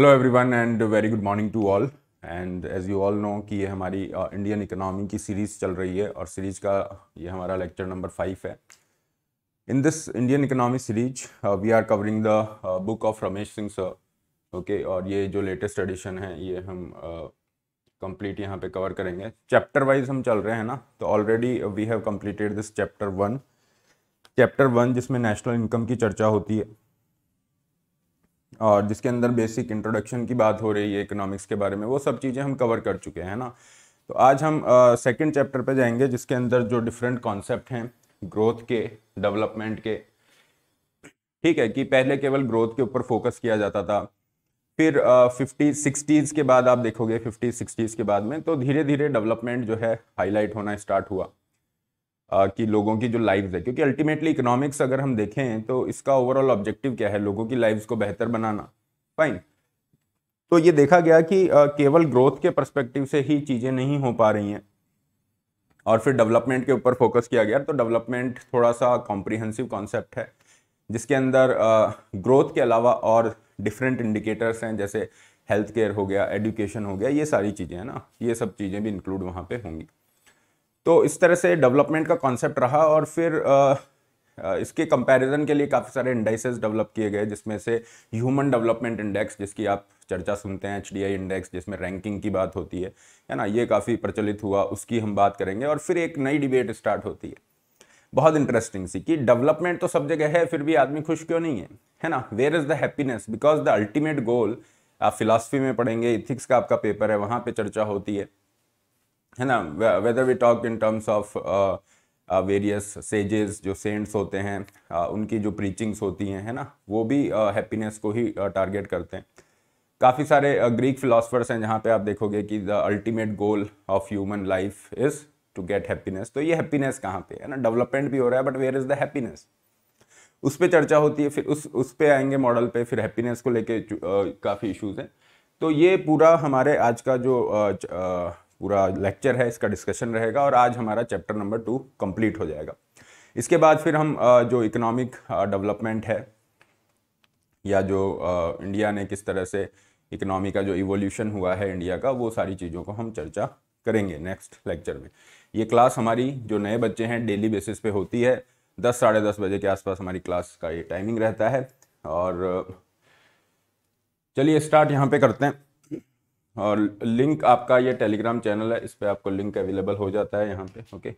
Hello everyone and very good morning to all and as you all know कि ये हमारी Indian economy की series चल रही है और सीरीज़ का ये हमारा लेक्चर नंबर फाइव है in this Indian economy series we are covering the book of Ramesh Singh sir okay और ये जो लेटेस्ट एडिशन है ये हम कंप्लीट uh, यहाँ पे कवर करेंगे चैप्टर वाइज हम चल रहे हैं ना तो already we have completed this chapter one chapter one जिसमें नेशनल इनकम की चर्चा होती है और जिसके अंदर बेसिक इंट्रोडक्शन की बात हो रही है इकोनॉमिक्स के बारे में वो सब चीज़ें हम कवर कर चुके हैं ना तो आज हम सेकेंड uh, चैप्टर पे जाएंगे जिसके अंदर जो डिफरेंट कॉन्सेप्ट हैं ग्रोथ के डेवलपमेंट के ठीक है कि पहले केवल ग्रोथ के ऊपर फोकस किया जाता था फिर फिफ्टी uh, सिक्सटीज़ के बाद आप देखोगे फिफ्टी सिक्सटीज़ के बाद में तो धीरे धीरे डेवलपमेंट जो है हाईलाइट होना स्टार्ट हुआ कि लोगों की जो लाइफ है क्योंकि अल्टीमेटली इकोनॉमिक्स अगर हम देखें तो इसका ओवरऑल ऑब्जेक्टिव क्या है लोगों की लाइफ को बेहतर बनाना फाइन तो ये देखा गया कि केवल ग्रोथ के परस्पेक्टिव से ही चीज़ें नहीं हो पा रही हैं और फिर डेवलपमेंट के ऊपर फोकस किया गया तो डेवलपमेंट थोड़ा सा कॉम्प्रिहेंसिव कॉन्सेप्ट है जिसके अंदर ग्रोथ के अलावा और डिफरेंट इंडिकेटर्स हैं जैसे हेल्थ केयर हो गया एडुकेशन हो गया ये सारी चीज़ें हैं ना ये सब चीज़ें भी इंक्लूड वहाँ पे होंगी तो इस तरह से डेवलपमेंट का कॉन्सेप्ट रहा और फिर आ, इसके कंपैरिजन के लिए काफ़ी सारे इंडाइसेस डेवलप किए गए जिसमें से ह्यूमन डेवलपमेंट इंडेक्स जिसकी आप चर्चा सुनते हैं एच इंडेक्स जिसमें रैंकिंग की बात होती है है ना ये काफ़ी प्रचलित हुआ उसकी हम बात करेंगे और फिर एक नई डिबेट स्टार्ट होती है बहुत इंटरेस्टिंग सी कि डेवलपमेंट तो सब जगह है फिर भी आदमी खुश क्यों नहीं है है ना where is the happiness because the ultimate goal आप फिलासफी में पढ़ेंगे इथिक्स का आपका पेपर है वहाँ पर चर्चा होती है है ना whether we talk in terms of various sages जो सेंट्स होते हैं uh, उनकी जो प्रीचिंग्स होती हैं है ना वो भी हैप्पीनेस uh, को ही टारगेट uh, करते हैं काफ़ी सारे ग्रीक uh, फिलोसफर्स हैं जहाँ पे आप देखोगे कि the ultimate goal of human life is to get happiness तो ये हैप्पीनेस कहाँ पे है ना डेवलपमेंट भी हो रहा है but where is the happiness उस पर चर्चा होती है फिर उस उस पर आएंगे मॉडल पे फिर हैप्पीनेस को लेके uh, काफ़ी इश्यूज हैं तो ये पूरा हमारे आज का जो uh, पूरा लेक्चर है इसका डिस्कशन रहेगा और आज हमारा चैप्टर नंबर टू कंप्लीट हो जाएगा इसके बाद फिर हम जो इकोनॉमिक डेवलपमेंट है या जो इंडिया ने किस तरह से इकोनॉमी का जो इवोल्यूशन हुआ है इंडिया का वो सारी चीज़ों को हम चर्चा करेंगे नेक्स्ट लेक्चर में ये क्लास हमारी जो नए बच्चे हैं डेली बेसिस पे होती है दस साढ़े दस बजे के आसपास हमारी क्लास का ये टाइमिंग रहता है और चलिए स्टार्ट यहाँ पे करते हैं और लिंक आपका ये टेलीग्राम चैनल है इस पर आपको लिंक अवेलेबल हो जाता है यहाँ पे ओके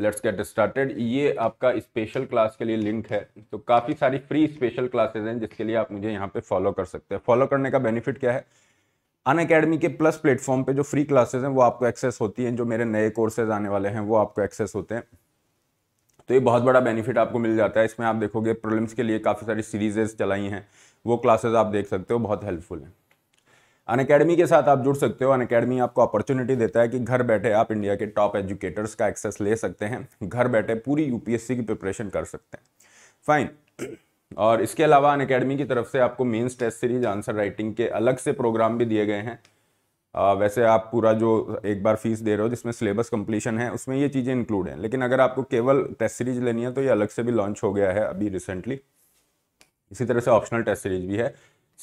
लेट्स गेट स्टार्टेड ये आपका स्पेशल क्लास के लिए लिंक है तो काफ़ी सारी फ्री स्पेशल क्लासेज हैं जिसके लिए आप मुझे यहाँ पे फॉलो कर सकते हैं फॉलो करने का बेनिफिट क्या है अन अकेडमी के प्लस प्लेटफॉर्म पे जो फ्री क्लासेज हैं वो आपको एक्सेस होती हैं जो मेरे नए कोर्सेज आने वाले हैं वो आपको एक्सेस होते हैं तो ये बहुत बड़ा बेनिफिट आपको मिल जाता है इसमें आप देखोगे प्रॉब्लम्स के लिए काफ़ी सारी सीरीजेज चलाई हैं वो क्लासेज आप देख सकते हो बहुत हेल्पफुल हैं अन अकेडमी के साथ आप जुड़ सकते हो अन अकेडमी आपको अपॉर्चुनिटी देता है कि घर बैठे आप इंडिया के टॉप एजुकेटर्स का एक्सेस ले सकते हैं घर बैठे पूरी यूपीएससी की प्रिपरेशन कर सकते हैं फाइन और इसके अलावा अन अकेडमी की तरफ से आपको mains test series answer writing के अलग से प्रोग्राम भी दिए गए हैं आ, वैसे आप पूरा जो एक बार फीस दे रहे हो जिसमें सिलेबस कंप्लीशन है उसमें ये चीज़ें इंक्लूड हैं लेकिन अगर आपको केवल टेस्ट सीरीज लेनी है तो ये अलग से भी लॉन्च हो गया है अभी रिसेंटली इसी तरह से ऑप्शनल टेस्ट सीरीज भी है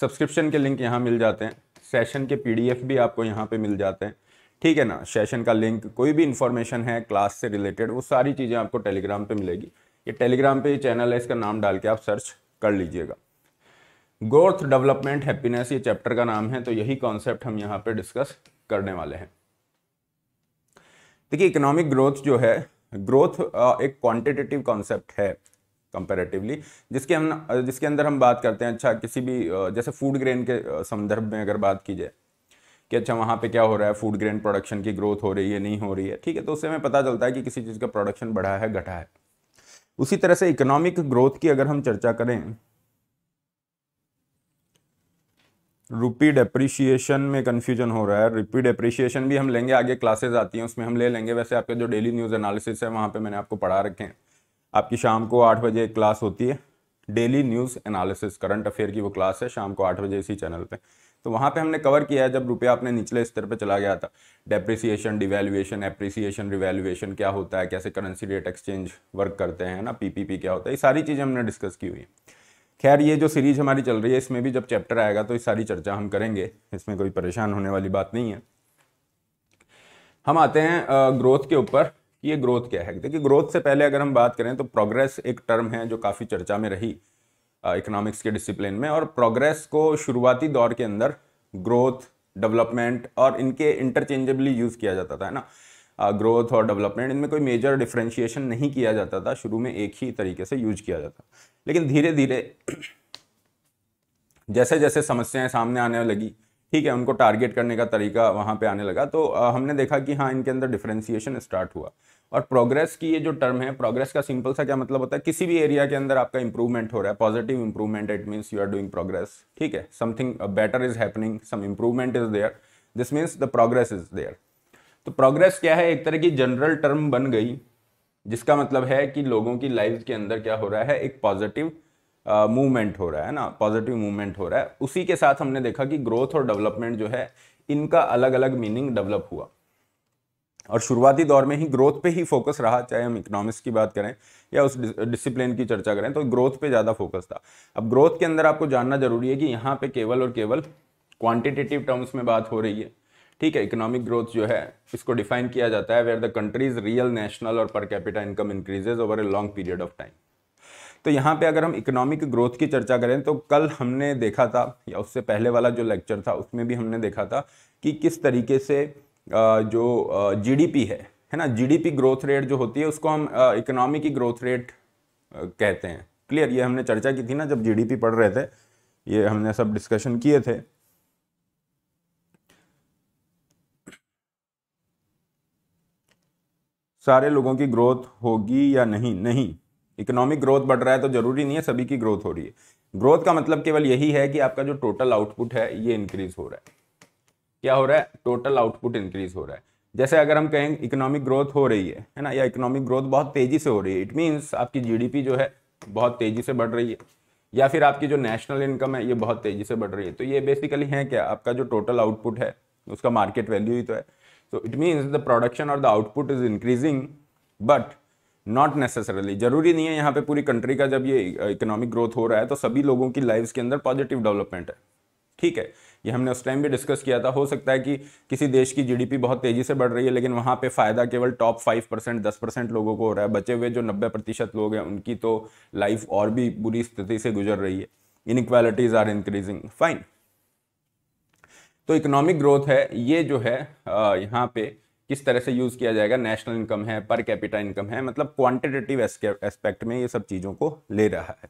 सब्सक्रिप्शन के लिंक यहाँ मिल जाते हैं सेशन के पीडीएफ भी आपको यहाँ पे मिल जाते हैं ठीक है ना सेशन का लिंक कोई भी इन्फॉर्मेशन है क्लास से रिलेटेड वो सारी चीज़ें आपको टेलीग्राम पे मिलेगी ये टेलीग्राम पे ये चैनल है इसका नाम डाल के आप सर्च कर लीजिएगा ग्रोथ डेवलपमेंट हैप्पीनेस ये चैप्टर का नाम है तो यही कॉन्सेप्ट हम यहाँ पे डिस्कस करने वाले हैं देखिए इकोनॉमिक ग्रोथ जो है ग्रोथ एक क्वांटिटेटिव कॉन्सेप्ट है कंपेरेटिवली जिसके हम जिसके अंदर हम बात करते हैं अच्छा किसी भी जैसे फूड ग्रेन के संदर्भ में अगर बात की जाए कि अच्छा वहाँ पे क्या हो रहा है फूड ग्रेन प्रोडक्शन की ग्रोथ हो रही है नहीं हो रही है ठीक है तो उससे हमें पता चलता है कि किसी चीज़ का प्रोडक्शन बढ़ा है घटा है उसी तरह से इकोनॉमिक ग्रोथ की अगर हम चर्चा करें रुपी डेप्रिशिएशन में कन्फ्यूजन हो रहा है रुपी डेप्रिशिएशन भी हम लेंगे आगे क्लासेज आती हैं उसमें हम ले लेंगे वैसे आपके जो डेली न्यूज़ एनालिसिस है वहाँ पे मैंने आपको पढ़ा रखे हैं आपकी शाम को आठ बजे एक क्लास होती है daily news analysis current affair की वो क्लास है शाम को आठ बजे इसी चैनल पे तो वहाँ पे हमने कवर किया है जब रुपया अपने निचले स्तर पे चला गया था डेप्रिसिएशन डिवैल्यूएशन एप्रिसिएशन रिवैल्यूएशन क्या होता है कैसे करेंसी रेट एक्सचेंज वर्क करते हैं ना पीपीपी क्या होता है ये सारी चीज़ें हमने डिस्कस की हुई है खैर ये जो सीरीज हमारी चल रही है इसमें भी जब चैप्टर आएगा तो ये सारी चर्चा हम करेंगे इसमें कोई परेशान होने वाली बात नहीं है हम आते हैं ग्रोथ के ऊपर कि ये ग्रोथ क्या है देखिए ग्रोथ से पहले अगर हम बात करें तो प्रोग्रेस एक टर्म है जो काफ़ी चर्चा में रही इकोनॉमिक्स के डिसिप्लिन में और प्रोग्रेस को शुरुआती दौर के अंदर ग्रोथ डेवलपमेंट और इनके इंटरचेंजेबली यूज़ किया जाता था है ना ग्रोथ और डेवलपमेंट इनमें कोई मेजर डिफ्रेंशिएशन नहीं किया जाता था शुरू में एक ही तरीके से यूज किया जाता लेकिन धीरे धीरे जैसे जैसे समस्याएं सामने आने लगी ठीक है उनको टारगेट करने का तरीका वहाँ पे आने लगा तो आ, हमने देखा कि हाँ इनके अंदर डिफ्रेंसिएशन स्टार्ट हुआ और प्रोग्रेस की ये जो टर्म है प्रोग्रेस का सिंपल सा क्या मतलब होता है किसी भी एरिया के अंदर आपका इंप्रूवमेंट हो रहा है positive improvement it means you are doing progress ठीक है something better is happening some improvement is there this means the progress is there तो प्रोग्रेस क्या है एक तरह की जनरल टर्म बन गई जिसका मतलब है कि लोगों की लाइफ के अंदर क्या हो रहा है एक पॉजिटिव मूवमेंट हो रहा है ना पॉजिटिव मूवमेंट हो रहा है उसी के साथ हमने देखा कि ग्रोथ और डेवलपमेंट जो है इनका अलग अलग मीनिंग डेवलप हुआ और शुरुआती दौर में ही ग्रोथ पे ही फोकस रहा चाहे हम इकोनॉमिक्स की बात करें या उस डिसिप्लिन की चर्चा करें तो ग्रोथ पे ज़्यादा फोकस था अब ग्रोथ के अंदर आपको जानना जरूरी है कि यहाँ पे केवल और केवल क्वांटिटेटिव टर्म्स में बात हो रही है ठीक है इकोनॉमिक ग्रोथ जो है इसको डिफाइन किया जाता है where the countries real national और per capita income increases over a long period of time तो यहाँ पे अगर हम इकोनॉमिक ग्रोथ की चर्चा करें तो कल हमने देखा था या उससे पहले वाला जो लेक्चर था उसमें भी हमने देखा था कि किस तरीके से जो जीडीपी है है ना जीडीपी ग्रोथ रेट जो होती है उसको हम इकोनॉमी की ग्रोथ रेट कहते हैं क्लियर ये हमने चर्चा की थी ना जब जीडीपी पढ़ रहे थे ये हमने सब डिस्कशन किए थे सारे लोगों की ग्रोथ होगी या नहीं नहीं इकोनॉमिक ग्रोथ बढ़ रहा है तो जरूरी नहीं है सभी की ग्रोथ हो रही है ग्रोथ का मतलब केवल यही है कि आपका जो टोटल आउटपुट है ये इंक्रीज हो रहा है क्या हो रहा है टोटल आउटपुट इंक्रीज हो रहा है जैसे अगर हम कहें इकोनॉमिक ग्रोथ हो रही है है ना या इकोनॉमिक ग्रोथ बहुत तेजी से हो रही है इट मीन्स आपकी जीडीपी जो है बहुत तेजी से बढ़ रही है या फिर आपकी जो नेशनल इनकम है ये बहुत तेजी से बढ़ रही है तो ये बेसिकली है क्या आपका जो टोटल आउटपुट है उसका मार्केट वैल्यू ही तो है so it means the production और the output is increasing but not necessarily जरूरी नहीं है यहाँ पे पूरी कंट्री का जब ये इकोनॉमिक ग्रोथ हो रहा है तो सभी लोगों की लाइफ के अंदर पॉजिटिव डेवलपमेंट है ठीक है ये हमने उस टाइम भी डिस्कस किया था हो सकता है कि किसी देश की जीडीपी बहुत तेजी से बढ़ रही है लेकिन वहाँ पे फायदा केवल टॉप फाइव परसेंट दस परसेंट लोगों को हो रहा है बचे हुए जो नब्बे प्रतिशत लोग हैं उनकी तो लाइफ और भी बुरी स्थिति से गुजर रही है इनक्वालिटीज आर इंक्रीजिंग फाइन तो इकोनॉमिक ग्रोथ है ये जो है यहाँ पे किस तरह से यूज़ किया जाएगा नेशनल इनकम है पर कैपिटा इनकम है मतलब क्वांटिटेटिव एस्पेक्ट में ये सब चीज़ों को ले रहा है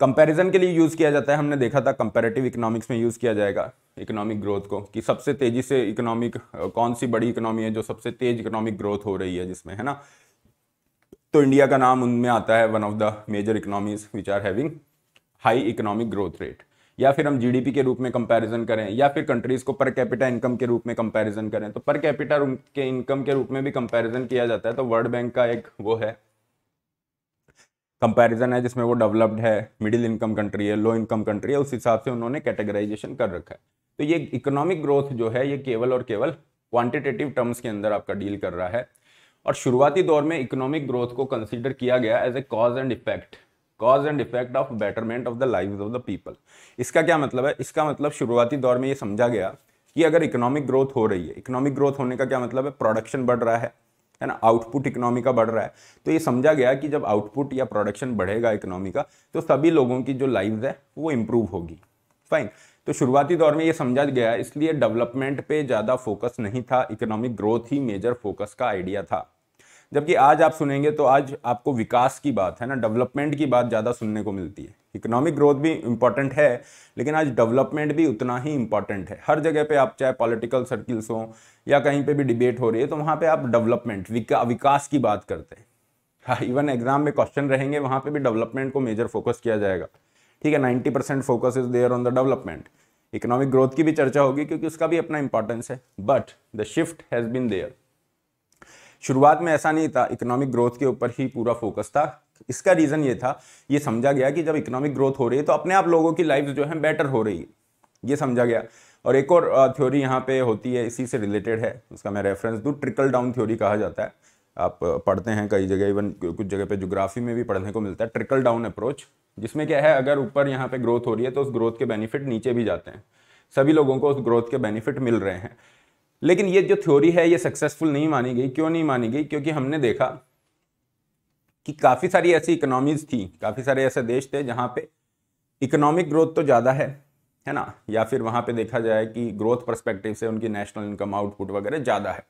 कंपैरिजन के लिए यूज़ किया जाता है हमने देखा था कंपैरेटिव इकोनॉमिक्स में यूज़ किया जाएगा इकोनॉमिक ग्रोथ को कि सबसे तेज़ी से इकोनॉमिक कौन सी बड़ी इकोनॉमी है जो सबसे तेज इकोनॉमिक ग्रोथ हो रही है जिसमें है ना तो इंडिया का नाम उनमें आता है one of the major economies which are having high economic growth rate या फिर हम जीडीपी के रूप में कंपैरिजन करें या फिर कंट्रीज को पर कैपिटा इनकम के रूप में कंपैरिजन करें तो पर कैपिटा के इनकम के रूप में भी कंपैरिजन किया जाता है तो वर्ल्ड बैंक का एक वो है कंपैरिजन है जिसमें वो डेवलप्ड है मिडिल इनकम कंट्री है लो इनकम कंट्री है उस हिसाब से उन्होंने कैटेगराइजेशन कर रखा है तो ये इकोनॉमिक ग्रोथ जो है ये केवल और केवल क्वान्टिटेटिव टर्म्स के अंदर आपका डील कर रहा है और शुरुआती दौर में इकोनॉमिक ग्रोथ को कंसिडर किया गया as a cause and effect cause and effect of betterment of the life of the people इसका क्या मतलब है इसका मतलब शुरुआती दौर में ये समझा गया कि अगर इकोनॉमिक ग्रोथ हो रही है इकोनॉमिक ग्रोथ होने का क्या मतलब है प्रोडक्शन बढ़ रहा है है ना आउटपुट इकोनॉमी का बढ़ रहा है तो ये समझा गया कि जब आउटपुट या प्रोडक्शन बढ़ेगा इकोनॉमी का तो सभी लोगों की जो लाइफ है वो इम्प्रूव होगी फाइन तो शुरुआती दौर में ये समझा गया इसलिए डेवलपमेंट पे ज़्यादा फोकस नहीं था इकोनॉमिक ग्रोथ ही मेजर फोकस का आइडिया था जबकि आज आप सुनेंगे तो आज आपको विकास की बात है ना डेवलपमेंट की बात ज़्यादा सुनने को मिलती है इकोनॉमिक ग्रोथ भी इम्पॉर्टेंट है लेकिन आज डेवलपमेंट भी उतना ही इम्पॉर्टेंट है हर जगह पे आप चाहे पॉलिटिकल सर्किल्स हों या कहीं पे भी डिबेट हो रही है तो वहाँ पे आप डेवलपमेंट विका, विकास की बात करते हैं हाँ, इवन एग्जाम में क्वेश्चन रहेंगे वहाँ पे भी डेवलपमेंट को मेजर फोकस किया जाएगा ठीक है ninety percent focus is there on the development economic growth की भी चर्चा होगी क्योंकि उसका भी अपना इंपॉर्टेंस है but the shift has been there शुरुआत में ऐसा नहीं था इकोनॉमिक ग्रोथ के ऊपर ही पूरा फोकस था इसका रीज़न ये था ये समझा गया कि जब इकोनॉमिक ग्रोथ हो रही है तो अपने आप लोगों की लाइफ जो है बेटर हो रही है ये समझा गया और एक और थ्योरी यहाँ पे होती है इसी से रिलेटेड है उसका मैं रेफरेंस दूँ ट्रिकल डाउन थ्योरी कहा जाता है आप पढ़ते हैं कई जगह इवन कुछ जगह पे जोग्राफी में भी पढ़ने को मिलता है ट्रिकल डाउन अप्रोच जिसमें क्या है अगर ऊपर यहाँ पे ग्रोथ हो रही है तो उस ग्रोथ के बेनिफिट नीचे भी जाते हैं सभी लोगों को उस ग्रोथ के बेनिफिट मिल रहे हैं लेकिन ये जो थ्योरी है ये सक्सेसफुल नहीं मानी गई क्यों नहीं मानी गई क्योंकि हमने देखा कि काफ़ी सारी ऐसी इकोनॉमीज थी काफ़ी सारे ऐसे देश थे जहाँ पे इकोनॉमिक ग्रोथ तो ज़्यादा है है ना या फिर वहाँ पे देखा जाए कि ग्रोथ परस्पेक्टिव से उनकी नेशनल इनकम आउटपुट वगैरह ज़्यादा है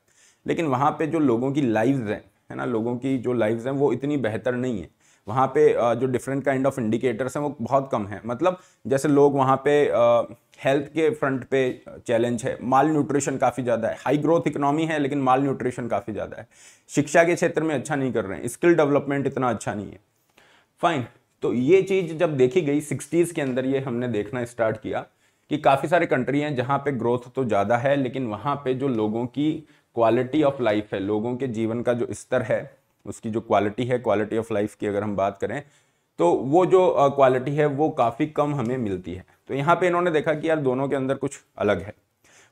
लेकिन वहाँ पे जो लोगों की लाइव्स हैं है ना लोगों की जो लाइव्स हैं वो इतनी बेहतर नहीं है वहाँ पे जो डिफरेंट काइंड ऑफ इंडिकेटर्स हैं वो बहुत कम हैं मतलब जैसे लोग वहाँ पे हेल्थ के फ्रंट पे चैलेंज है माल न्यूट्रिशन काफ़ी ज़्यादा है हाई ग्रोथ इकोनॉमी है लेकिन माल न्यूट्रिशन काफ़ी ज़्यादा है शिक्षा के क्षेत्र में अच्छा नहीं कर रहे हैं स्किल डेवलपमेंट इतना अच्छा नहीं है फाइन तो ये चीज़ जब देखी गई सिक्सटीज़ के अंदर ये हमने देखना स्टार्ट किया कि काफ़ी सारे कंट्री हैं जहाँ पे ग्रोथ तो ज़्यादा है लेकिन वहाँ पे जो लोगों की क्वालिटी ऑफ लाइफ है लोगों के जीवन का जो स्तर है उसकी जो क्वालिटी है क्वालिटी ऑफ लाइफ की अगर हम बात करें तो वो जो क्वालिटी है वो काफ़ी कम हमें मिलती है तो यहाँ पे इन्होंने देखा कि यार दोनों के अंदर कुछ अलग है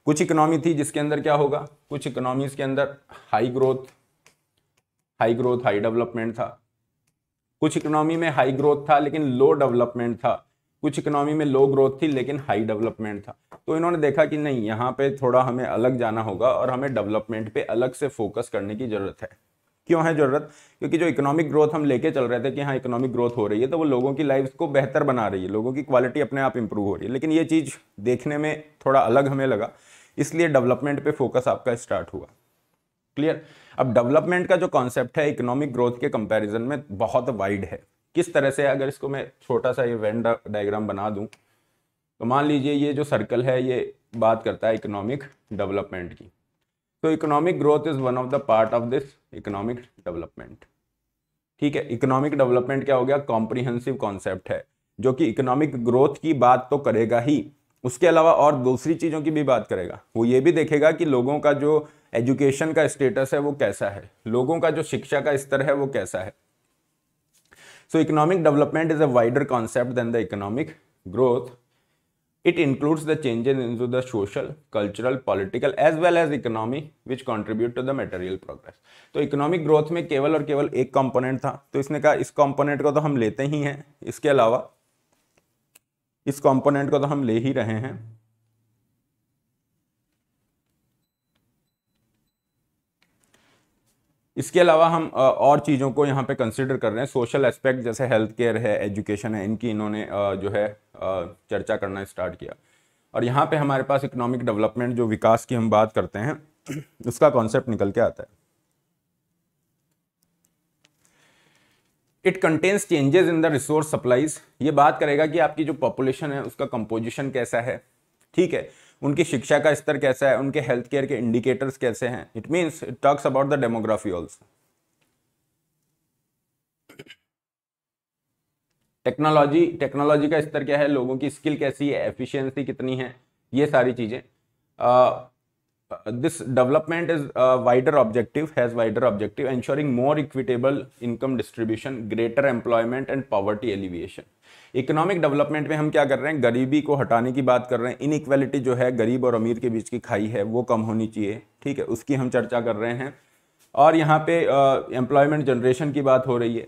कुछ इकोनॉमी थी जिसके अंदर क्या होगा कुछ इकोनॉमीज के अंदर high growth high growth high development था कुछ इकोनॉमी में हाई ग्रोथ था लेकिन लो डेवलपमेंट था कुछ इकोनॉमी में लो ग्रोथ थी लेकिन हाई डेवलपमेंट था तो इन्होंने देखा कि नहीं यहाँ पे थोड़ा हमें अलग जाना होगा और हमें डेवलपमेंट पे अलग से फोकस करने की ज़रूरत है क्यों है ज़रूरत क्योंकि जो इकोनॉमिक ग्रोथ हम लेके चल रहे थे कि हाँ इकोनॉमिक ग्रोथ हो रही है तो वो लोगों की लाइफ को बेहतर बना रही है लोगों की क्वालिटी अपने आप इंप्रूव हो रही है लेकिन ये चीज़ देखने में थोड़ा अलग हमें लगा इसलिए डेवलपमेंट पे फोकस आपका स्टार्ट हुआ क्लियर अब डेवलपमेंट का जो कॉन्सेप्ट है इकोनॉमिक ग्रोथ के कंपेरिजन में बहुत वाइड है किस तरह से अगर इसको मैं छोटा सा ये वेन डायग्राम बना दूँ तो मान लीजिए ये जो सर्कल है ये बात करता है इकोनॉमिक डेवलपमेंट की तो economic growth is one of the part of this economic development ठीक है इकोनॉमिक डेवलपमेंट क्या हो गया कॉम्प्रिहेंसिव कॉन्सेप्ट है जो कि इकोनॉमिक ग्रोथ की बात तो करेगा ही उसके अलावा और दूसरी चीज़ों की भी बात करेगा वो ये भी देखेगा कि लोगों का जो एजुकेशन का स्टेटस है वो कैसा है लोगों का जो शिक्षा का स्तर है वो कैसा है so economic development is a wider concept than the economic growth It includes the changes into the social, cultural, political as well as economy which contribute to the material progress. तो economic growth में केवल और केवल एक component था तो इसने कहा इस component को तो हम लेते ही हैं इसके अलावा इस component को तो हम ले ही रहे हैं इसके अलावा हम और चीज़ों को यहाँ पे कंसिडर कर रहे हैं सोशल एस्पेक्ट जैसे हेल्थ केयर है एजुकेशन है इनकी इन्होंने जो है चर्चा करना स्टार्ट किया और यहाँ पे हमारे पास इकोनॉमिक डेवलपमेंट जो विकास की हम बात करते हैं उसका कॉन्सेप्ट निकल के आता है it contains changes in the resource supplies ये बात करेगा कि आपकी जो पॉपुलेशन है उसका कंपोजिशन कैसा है ठीक है उनकी शिक्षा का स्तर कैसा है उनके हेल्थ केयर के इंडिकेटर्स कैसे हैं it means it talks about the demography also technology technology का स्तर क्या है लोगों की स्किल कैसी है एफिशिएंसी कितनी है ये सारी चीज़ें this uh, this development is a wider objective has wider objective ensuring more equitable income distribution greater employment and poverty alleviation economic development में हम क्या कर रहे हैं गरीबी को हटाने की बात कर रहे हैं इनइक्वलिटी जो है गरीब और अमीर के बीच की खाई है वो कम होनी चाहिए ठीक है उसकी हम चर्चा कर रहे हैं और यहाँ पे एम्प्लॉयमेंट uh, जनरेशन की बात हो रही है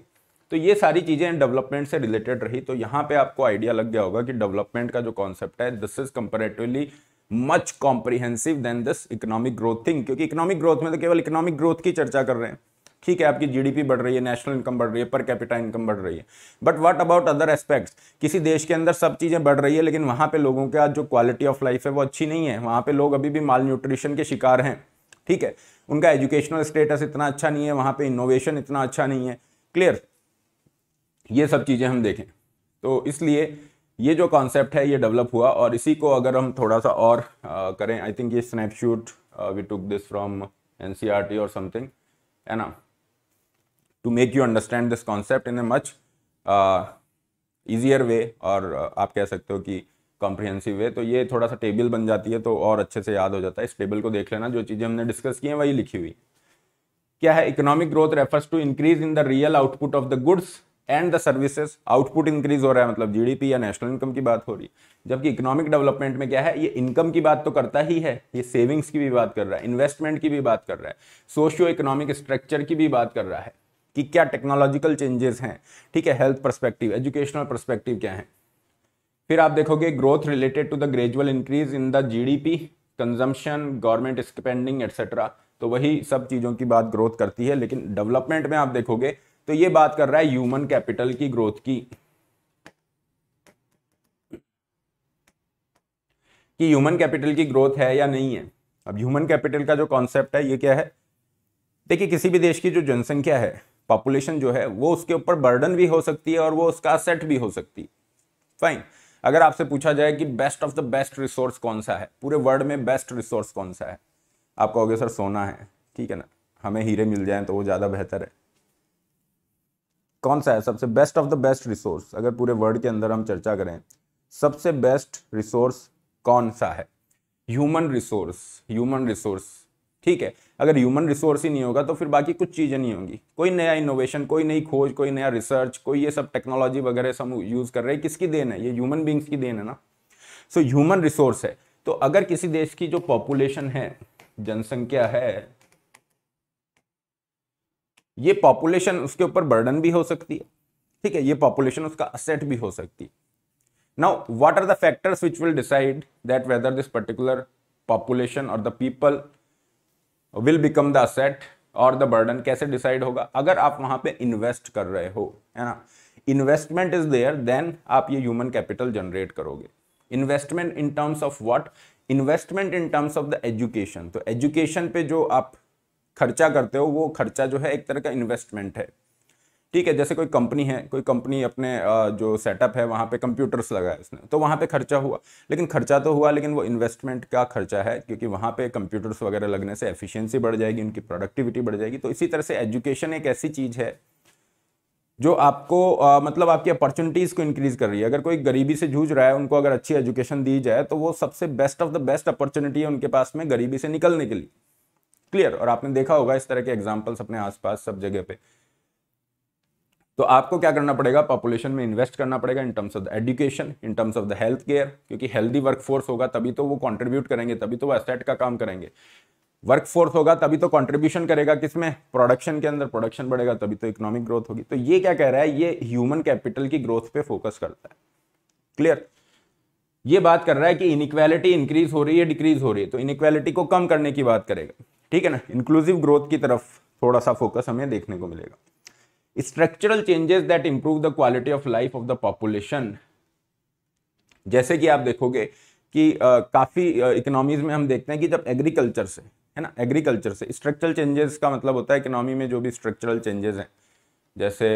तो ये सारी चीज़ें डेवलपमेंट से रिलेटेड रही तो यहाँ पे आपको आइडिया लग गया होगा कि डेवलपमेंट का जो कॉन्सेप्ट है this is comparatively much comprehensive than this economic growth thing क्योंकि इकोनॉमिक ग्रोथ में तो केवल इकोनॉमिक ग्रोथ की चर्चा कर रहे हैं ठीक है आपकी जीडीपी बढ़ रही है नेशनल इनकम बढ़ रही है पर कैपिटा इनकम बढ़ रही है but what about other aspects किसी देश के अंदर सब चीज़ें बढ़ रही है लेकिन वहां पे लोगों के आज जो क्वालिटी ऑफ लाइफ है वो अच्छी नहीं है वहां पे लोग अभी भी माल न्यूट्रिशन के शिकार हैं ठीक है उनका एजुकेशनल स्टेटस इतना अच्छा नहीं है वहां पर इनोवेशन इतना अच्छा नहीं है क्लियर ये सब चीज़ें हम देखें तो इसलिए ये जो कॉन्सेप्ट है ये डेवलप हुआ और इसी को अगर हम थोड़ा सा और आ, करें आई थिंक ये snapshot we took this from N T और समथिंग है ना to make you understand this concept in a much easier way और आप कह सकते हो कि कॉम्प्रिहेंसिव वे तो ये थोड़ा सा टेबल बन जाती है तो और अच्छे से याद हो जाता है इस टेबल को देख लेना जो चीज़ें हमने डिस्कस की हैं वही लिखी हुई क्या है economic growth refers to increase in the real output of the goods and the services output increase हो रहा है मतलब जीडीपी या नेशनल इनकम की बात हो रही है जबकि इकोनॉमिक डेवलपमेंट में क्या है ये इनकम की बात तो करता ही है ये सेविंग्स की भी बात कर रहा है इन्वेस्टमेंट की भी बात कर रहा है सोशियो इकोनॉमिक स्ट्रक्चर की भी बात कर रहा है कि क्या टेक्नोलॉजिकल चेंजेस हैं ठीक है हेल्थ परस्पेक्टिव एजुकेशनल परस्पेक्टिव क्या है फिर आप देखोगे growth related to the gradual increase in the GDP consumption government spending etcetera तो वही सब चीज़ों की बात ग्रोथ करती है लेकिन डेवलपमेंट में आप देखोगे तो ये बात कर रहा है ह्यूमन कैपिटल की ग्रोथ की कि ह्यूमन कैपिटल की ग्रोथ है या नहीं है अब ह्यूमन कैपिटल का जो कॉन्सेप्ट है ये क्या है देखिए किसी भी देश की जो जनसंख्या है पॉपुलेशन जो है वो उसके ऊपर बर्डन भी हो सकती है और वो उसका सेट भी हो सकती है फाइन अगर आपसे पूछा जाए कि best of the best resource कौन सा है पूरे वर्ल्ड में बेस्ट रिसोर्स कौन सा है आप कहोगे सर सोना है ठीक है ना हमें हीरे मिल जाए तो वो ज़्यादा बेहतर है कौन सा है सबसे best of the best resource अगर पूरे वर्ल्ड के अंदर हम चर्चा करें सबसे बेस्ट रिसोर्स कौन सा है ह्यूमन रिसोर्स ह्यूमन रिसोर्स ठीक है अगर ह्यूमन रिसोर्स ही नहीं होगा तो फिर बाकी कुछ चीज़ें नहीं होंगी कोई नया इनोवेशन कोई नई खोज कोई नया रिसर्च कोई ये सब टेक्नोलॉजी वगैरह सब यूज़ कर रहे हैं किसकी देन है ये ह्यूमन बींग्स की देन है ना सो ह्यूमन रिसोर्स है तो अगर किसी देश की जो पॉपुलेशन है जनसंख्या है ये पॉपुलेशन उसके ऊपर बर्डन भी हो सकती है ठीक है ये पॉपुलेशन उसका असेट भी हो सकती है now what are the factors which will decide that whether this particular population और the people will become the asset और द बर्डन कैसे डिसाइड होगा अगर आप वहां पे इन्वेस्ट कर रहे हो है ना इन्वेस्टमेंट इज देयर देन आप ये ह्यूमन कैपिटल जनरेट करोगे investment in terms of what investment in terms of the education तो एजुकेशन पे जो आप खर्चा करते हो वो खर्चा जो है एक तरह का इन्वेस्टमेंट है ठीक है जैसे कोई कंपनी है कोई कंपनी अपने जो सेटअप है वहाँ पे कंप्यूटर्स लगाए उसने तो वहाँ पे खर्चा हुआ लेकिन खर्चा तो हुआ लेकिन वो इन्वेस्टमेंट का खर्चा है क्योंकि वहाँ पे कंप्यूटर्स वगैरह लगने से एफिशिएंसी बढ़ जाएगी उनकी प्रोडक्टिविटी बढ़ जाएगी तो इसी तरह से एजुकेशन एक ऐसी चीज़ है जो आपको आ, मतलब आपकी अपॉर्चुनिटीज़ को इंक्रीज़ कर रही है अगर कोई गरीबी से जूझ रहा है उनको अगर अच्छी एजुकेशन दी जाए तो वो सबसे best of the best opportunity है उनके पास में गरीबी से निकलने के लिए क्लियर और आपने देखा होगा इस तरह के एग्जाम्पल्स अपने आसपास सब जगह पे तो आपको क्या करना पड़ेगा पॉपुलेशन में इन्वेस्ट करना पड़ेगा in terms of the education in terms of the health care क्योंकि हेल्दी वर्कफोर्स होगा तभी तो वो कंट्रीब्यूट करेंगे तभी तो वो एसेट का काम करेंगे वर्कफोर्स होगा तभी तो कंट्रीब्यूशन करेगा किसमें प्रोडक्शन के अंदर प्रोडक्शन बढ़ेगा तभी तो इकोनॉमिक ग्रोथ होगी तो ये क्या कह रहा है ये ह्यूमन कैपिटल की ग्रोथ पे फोकस करता है क्लियर ये बात कर रहा है कि इनक्वालिटी इंक्रीज हो रही है डिक्रीज हो रही है तो इनक्वालिटी को कम करने की बात करेगा ठीक है ना इंक्लूसिव ग्रोथ की तरफ थोड़ा सा फोकस हमें देखने को मिलेगा structural changes that improve the quality of life of the population जैसे कि आप देखोगे कि आ, काफ़ी इकोनॉमीज में हम देखते हैं कि जब एग्रीकल्चर से है ना एग्रीकल्चर से स्ट्रक्चरल चेंजेस का मतलब होता है इकोनॉमी में जो भी स्ट्रक्चरल चेंजेस हैं जैसे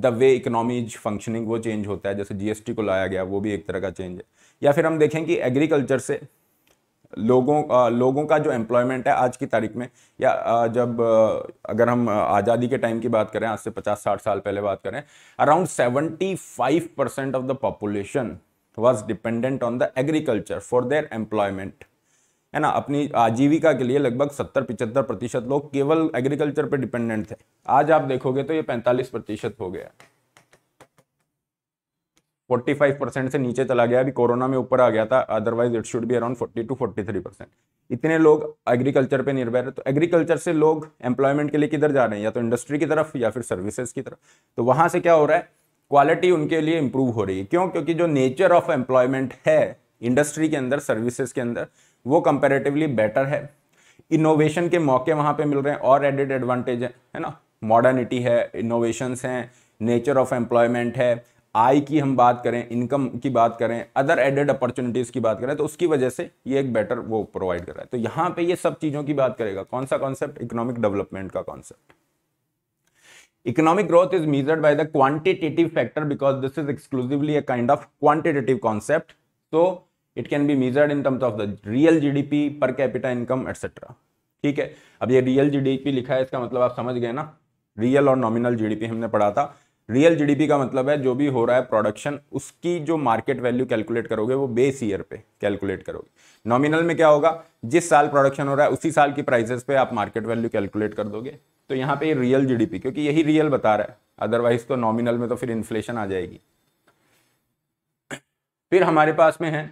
द वे इकोनॉमीज फंक्शनिंग वो चेंज होता है जैसे जीएसटी को लाया गया वो भी एक तरह का चेंज है या फिर हम देखें कि एग्रीकल्चर से लोगों आ, लोगों का जो एम्प्लॉयमेंट है आज की तारीख में या आ, जब आ, अगर हम आज़ादी के टाइम की बात करें आज से 50-60 साल पहले बात करें around 75 percent of the population was dependent on the agriculture for their employment है ना अपनी आजीविका के लिए लगभग 70 पिचहत्तर प्रतिशत लोग केवल एग्रीकल्चर पर डिपेंडेंट थे आज आप देखोगे तो ये 45 प्रतिशत हो गया फोर्टी फाइव परसेंट से नीचे चला गया अभी कोरोना में ऊपर आ गया था otherwise it should be around forty two forty three percent इतने लोग एग्रीकल्चर पे निर्भर है तो एग्रीकल्चर से लोग एम्प्लॉयमेंट के लिए किधर जा रहे हैं या तो इंडस्ट्री की तरफ या फिर सर्विसेज की तरफ तो वहां से क्या हो रहा है क्वालिटी उनके लिए इंप्रूव हो रही है क्यों क्योंकि जो नेचर ऑफ एम्प्लॉयमेंट है इंडस्ट्री के अंदर सर्विसेज के अंदर वो कंपेरेटिवली बेटर है इनोवेशन के मौके वहाँ पे मिल रहे हैं और एडेड एडवांटेज है है ना मॉडर्निटी है इनोवेशंस हैं नेचर ऑफ एम्प्लॉयमेंट है आई की हम बात करें इनकम की बात करें अदर एडेड अपॉर्चुनिटीज की बात करें तो उसकी वजह से ये एक बेटर वो प्रोवाइड कर रहा है तो यहां पे ये सब चीजों की बात करेगा कौन सा कॉन्सेप्ट इकोनॉमिक डेवलपमेंट का concept economic growth is measured by the quantitative factor because this is exclusively a kind of quantitative concept तो it can be measured in terms of the real GDP per capita income etcetera ठीक है अब ये real GDP लिखा है इसका मतलब आप समझ गए ना रियल और नॉमिनल जीडीपी हमने पढ़ा था रियल जीडीपी का मतलब है जो भी हो रहा है प्रोडक्शन उसकी जो मार्केट वैल्यू कैलकुलेट करोगे वो बेस ईयर पे कैलकुलेट करोगे नॉमिनल में क्या होगा जिस साल प्रोडक्शन हो रहा है उसी साल की प्राइसेस पे आप मार्केट वैल्यू कैलकुलेट कर दोगे तो यहाँ पे रियल जीडीपी क्योंकि यही रियल बता रहा है अदरवाइज तो नॉमिनल में तो फिर इन्फ्लेशन आ जाएगी फिर हमारे पास में है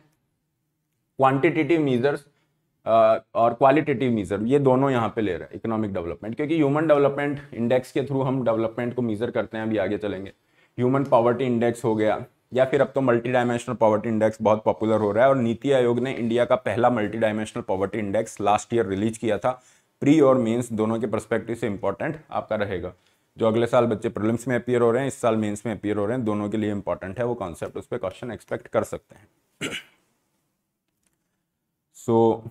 क्वांटिटेटिव मीजर्स और क्वालिटेटिव मीज़र ये दोनों यहाँ पे ले रहे हैं इकोनॉमिक डेवलपमेंट क्योंकि ह्यूमन डेवलपमेंट इंडेक्स के थ्रू हम डेवलपमेंट को मीज़र करते हैं अभी आगे चलेंगे ह्यूमन पॉवर्टी इंडेक्स हो गया या फिर अब तो मल्टी डायमेंशनल पॉवर्टी इंडेक्स बहुत पॉपुलर हो रहा है और नीति आयोग ने इंडिया का पहला multi dimensional poverty index last year release किया था प्री और मीन्स दोनों के परस्पेक्टिव से इंपॉर्टेंट आपका रहेगा जो अगले साल बच्चे प्रिलिम्स में अपियर हो रहे हैं इस साल मेंस में अपियर हो रहे हैं दोनों के लिए इंपॉर्टेंट है वो कॉन्सेप्ट उस पर क्वेश्चन एक्सपेक्ट कर सकते हैं so so,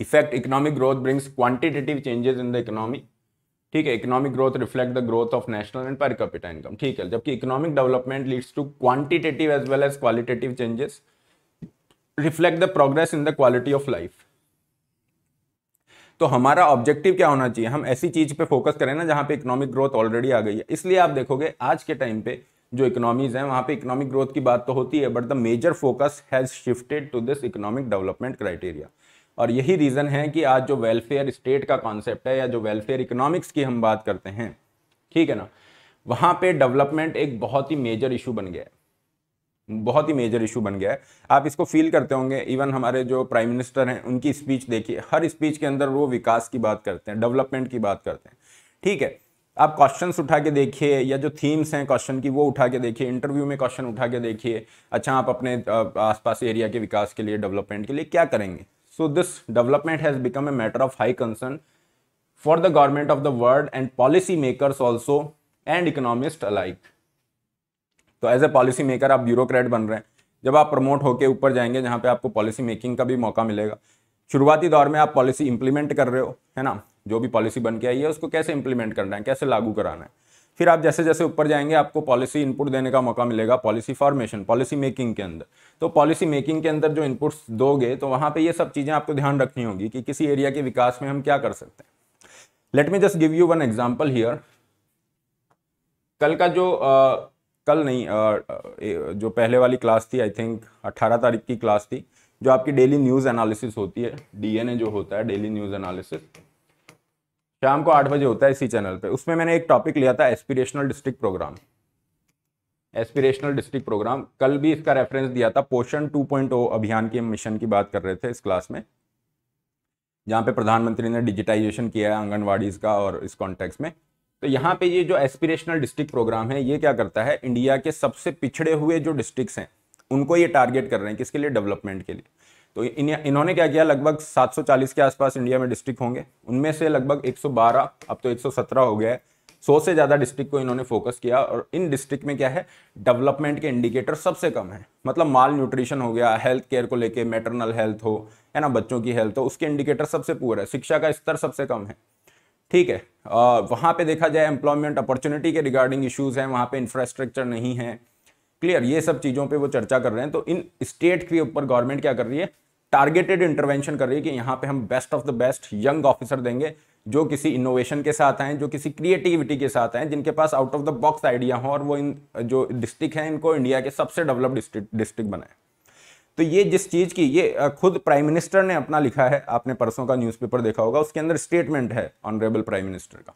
effect economic growth brings quantitative changes in the economy ठीक है economic growth reflect the growth of national and per capital income ठीक है जबकि economic development leads to quantitative as well as qualitative changes reflect the progress in the quality of life तो हमारा objective क्या होना चाहिए हम ऐसी चीज पे फोकस करें ना जहां पे इकोनॉमिक ग्रोथ ऑलरेडी आ गई है इसलिए आप देखोगे आज के टाइम पे जो इकोनॉमीज हैं वहां पे इकोनॉमिक ग्रोथ की बात तो होती है but the major focus has shifted to this economic development criteria और यही रीज़न है कि आज जो वेलफेयर स्टेट का कॉन्सेप्ट है या जो वेलफेयर इकोनॉमिक्स की हम बात करते हैं ठीक है ना वहाँ पे डेवलपमेंट एक बहुत ही मेजर इशू बन गया है बहुत ही मेजर इशू बन गया है आप इसको फील करते होंगे इवन हमारे जो प्राइम मिनिस्टर हैं उनकी स्पीच देखिए हर स्पीच के अंदर वो विकास की बात करते हैं डेवलपमेंट की बात करते हैं ठीक है आप क्वेश्चंस उठा के देखिए या जो थीम्स हैं क्वेश्चन की वो उठा के देखिए इंटरव्यू में क्वेश्चन उठा के देखिए अच्छा आप अपने आसपास एरिया के विकास के लिए डेवलपमेंट के लिए क्या करेंगे So this development has become a matter of high concern for the government of the world and policymakers also and economist alike तो एज ए पॉलिसी मेकर आप ब्यूरोक्रेट बन रहे हैं जब आप प्रमोट होकर ऊपर जाएंगे जहां पे आपको पॉलिसी मेकिंग का भी मौका मिलेगा शुरुआती दौर में आप पॉलिसी इंप्लीमेंट कर रहे हो है ना जो भी पॉलिसी बन के आई है उसको कैसे इंप्लीमेंट करना है कैसे लागू कराना है फिर आप जैसे जैसे ऊपर जाएंगे आपको पॉलिसी इनपुट देने का मौका मिलेगा पॉलिसी फॉर्मेशन पॉलिसी मेकिंग के अंदर तो पॉलिसी मेकिंग के अंदर जो इनपुट्स दोगे तो वहाँ पे ये सब चीज़ें आपको ध्यान रखनी होगी कि किसी एरिया के विकास में हम क्या कर सकते हैं let me just give you one example here कल का जो आ, कल नहीं आ, जो पहले वाली क्लास थी आई थिंक अट्ठारह तारीख की क्लास थी जो आपकी डेली न्यूज़ एनालिसिस होती है डीएनए जो होता है डेली न्यूज़ एनालिसिस शाम को आठ बजे होता है इसी चैनल पे उसमें मैंने एक टॉपिक लिया था aspirational district program aspirational district program कल भी इसका रेफरेंस दिया था पोषण 2.0 अभियान के मिशन की बात कर रहे थे इस क्लास में जहाँ पे प्रधानमंत्री ने डिजिटाइजेशन किया है आंगनबाड़ीज का और इस कॉन्टेक्स में तो यहाँ पे ये जो एस्पिरेशनल डिस्ट्रिक्ट प्रोग्राम है ये क्या करता है इंडिया के सबसे पिछड़े हुए जो डिस्ट्रिक्ट हैं उनको ये टारगेट कर रहे हैं किसके लिए डेवलपमेंट के लिए तो इन, इन्होंने क्या किया लगभग 740 के आसपास इंडिया में डिस्ट्रिक्ट होंगे उनमें से लगभग 112 अब तो 117 हो गया है सौ से ज़्यादा डिस्ट्रिक्ट को इन्होंने फोकस किया और इन डिस्ट्रिक्ट में क्या है डेवलपमेंट के इंडिकेटर सबसे कम है मतलब माल न्यूट्रिशन हो गया हेल्थ केयर को लेकर मेटरनल हेल्थ हो है ना बच्चों की हेल्थ हो उसके इंडिकेटर सबसे पुअर है शिक्षा का स्तर सबसे कम है ठीक है आ, वहाँ पे देखा जाए एम्प्लॉयमेंट अपॉर्चुनिटी के रिगार्डिंग इश्यूज हैं वहाँ पे इंफ्रास्ट्रक्चर नहीं है क्लियर ये सब चीज़ों पे वो चर्चा कर रहे हैं तो इन स्टेट के ऊपर गवर्नमेंट क्या कर रही है टारगेटेड इंटरवेंशन कर रही है कि यहाँ पे हम best of the best young officer देंगे जो किसी इनोवेशन के साथ आए जो किसी क्रिएटिविटी के साथ आए जिनके पास out of the box idea हो और वो इन जो डिस्ट्रिक्ट हैं इनको इंडिया के सबसे डेवलप्ड डिस्ट्रिक्ट डिस्ट्रिक्ट बनाए तो ये जिस चीज़ की ये खुद प्राइम मिनिस्टर ने अपना लिखा है आपने परसों का न्यूज़पेपर देखा होगा उसके अंदर स्टेटमेंट है ऑनरेबल प्राइम मिनिस्टर का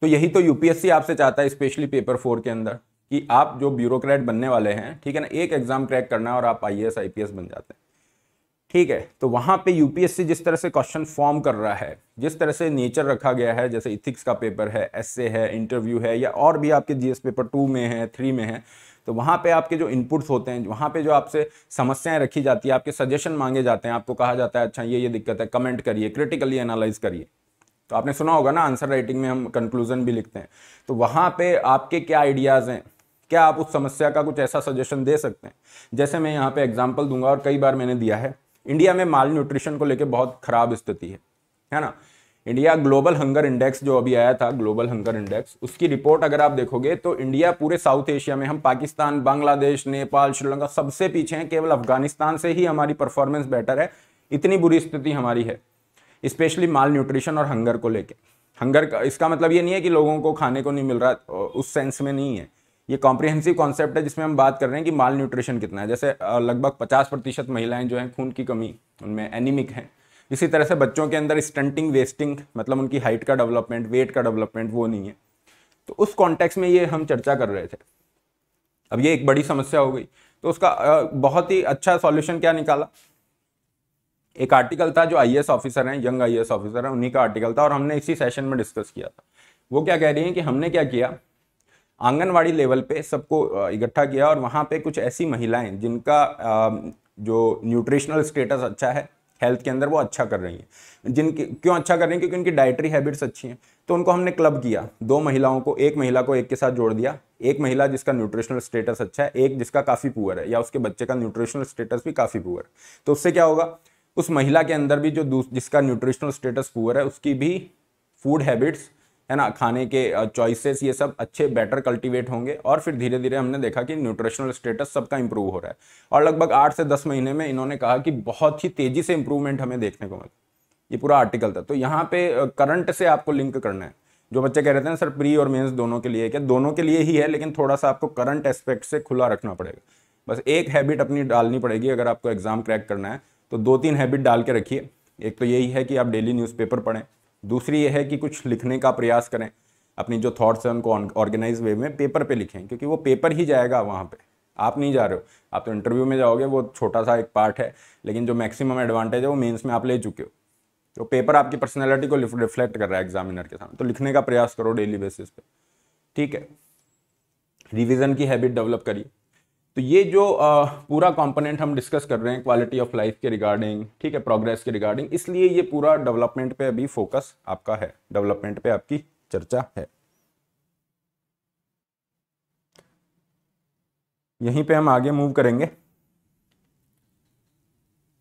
तो यही तो यूपीएससी आपसे चाहता है स्पेशली पेपर फोर के अंदर कि आप जो ब्यूरोक्रेट बनने वाले हैं ठीक है ना एक एग्ज़ाम क्रैक करना है और आप I S I P S बन जाते हैं ठीक है तो वहां पे यूपीएससी जिस तरह से क्वेश्चन फॉर्म कर रहा है जिस तरह से नेचर रखा गया है जैसे इथिक्स का पेपर है एसए है इंटरव्यू है या और भी आपके जीएस पेपर टू में है थ्री में है तो वहाँ पे आपके जो इनपुट्स होते हैं वहाँ पे जो आपसे समस्याएं रखी जाती है आपके सजेशन मांगे जाते हैं आपको कहा जाता है अच्छा ये ये दिक्कत है कमेंट करिए क्रिटिकली एनालाइज करिए तो आपने सुना होगा ना आंसर राइटिंग में हम कंक्लूजन भी लिखते हैं तो वहाँ पे आपके क्या आइडियाज़ हैं क्या आप उस समस्या का कुछ ऐसा सजेशन दे सकते हैं जैसे मैं यहाँ पे एग्जाम्पल दूंगा और कई बार मैंने दिया है इंडिया में माल न्यूट्रिशन को लेकर बहुत खराब स्थिति है है ना इंडिया ग्लोबल हंगर इंडेक्स जो अभी आया था ग्लोबल हंगर इंडेक्स उसकी रिपोर्ट अगर आप देखोगे तो इंडिया पूरे साउथ एशिया में हम पाकिस्तान बांग्लादेश नेपाल श्रीलंका सबसे पीछे हैं केवल अफगानिस्तान से ही हमारी परफॉर्मेंस बेटर है इतनी बुरी स्थिति हमारी है स्पेशली माल न्यूट्रिशन और हंगर को लेकर हंगर का इसका मतलब ये नहीं है कि लोगों को खाने को नहीं मिल रहा उस सेंस में नहीं है ये कॉम्प्रिहेंसिव कॉन्सेप्ट है जिसमें हम बात कर रहे हैं कि माल न्यूट्रिशन कितना है जैसे लगभग पचास प्रतिशत महिलाएं जो हैं खून की कमी उनमें एनीमिक है इसी तरह से बच्चों के अंदर स्टंटिंग वेस्टिंग मतलब उनकी हाइट का डेवलपमेंट वेट का डेवलपमेंट वो नहीं है तो उस कॉन्टेक्स में ये हम चर्चा कर रहे थे अब ये एक बड़ी समस्या हो गई तो उसका बहुत ही अच्छा सॉल्यूशन क्या निकाला एक आर्टिकल था जो आईएएस ऑफिसर हैं यंग आईएएस ऑफिसर हैं उन्हीं का आर्टिकल था और हमने इसी सेशन में डिस्कस किया था वो क्या कह रही हैं कि हमने क्या किया आंगनवाड़ी लेवल पे सबको इकट्ठा किया और वहाँ पे कुछ ऐसी महिलाएं जिनका जो न्यूट्रिशनल स्टेटस अच्छा है हेल्थ के अंदर वो अच्छा कर रही हैं जिनकी क्यों अच्छा कर रही हैं क्योंकि उनकी डाइटरी हैबिट्स अच्छी हैं तो उनको हमने क्लब किया दो महिलाओं को एक महिला को एक के साथ जोड़ दिया एक महिला जिसका न्यूट्रिशनल स्टेटस अच्छा है एक जिसका काफ़ी पुअर है या उसके बच्चे का न्यूट्रिशनल स्टेटस भी काफ़ी पुअर है तो उससे क्या होगा उस महिला के अंदर भी जो जिसका न्यूट्रिशनल स्टेटस पुअर है उसकी भी फूड हैबिट्स है ना खाने के चॉइसेस ये सब अच्छे बेटर कल्टीवेट होंगे और फिर धीरे धीरे हमने देखा कि न्यूट्रिशनल स्टेटस सबका इंप्रूव हो रहा है और लगभग आठ से दस महीने में इन्होंने कहा कि बहुत ही तेजी से इंप्रूवमेंट हमें देखने को मिला ये पूरा आर्टिकल था तो यहाँ पे करंट से आपको लिंक करना है जो बच्चे कह रहे थे ना सर प्री और मेंस दोनों के लिए क्या दोनों के लिए ही है लेकिन थोड़ा सा आपको करंट एस्पेक्ट से खुला रखना पड़ेगा बस एक हैबिट अपनी डालनी पड़ेगी अगर आपको एग्ज़ाम क्रैक करना है तो दो तीन हैबिट डाल के रखिए एक तो यही है कि आप डेली न्यूज़पेपर पढ़ें दूसरी ये है कि कुछ लिखने का प्रयास करें अपनी जो थॉट्स हैं उनको ऑर्गेनाइज वे में पेपर पे लिखें क्योंकि वो पेपर ही जाएगा वहाँ पे आप नहीं जा रहे हो आप तो इंटरव्यू में जाओगे वो छोटा सा एक पार्ट है लेकिन जो मैक्सिमम एडवांटेज है वो मेंस में आप ले चुके हो तो पेपर आपकी पर्सनैलिटी को रिफ्लेक्ट कर रहा है एग्जामिनर के सामने तो लिखने का प्रयास करो डेली बेसिस पे ठीक है रिविज़न की हैबिट डेवलप करिए तो ये जो आ, पूरा कंपोनेंट हम डिस्कस कर रहे हैं क्वालिटी ऑफ लाइफ के रिगार्डिंग ठीक है प्रोग्रेस के रिगार्डिंग इसलिए ये पूरा डेवलपमेंट पे अभी फोकस आपका है डेवलपमेंट पे आपकी चर्चा है यहीं पे हम आगे मूव करेंगे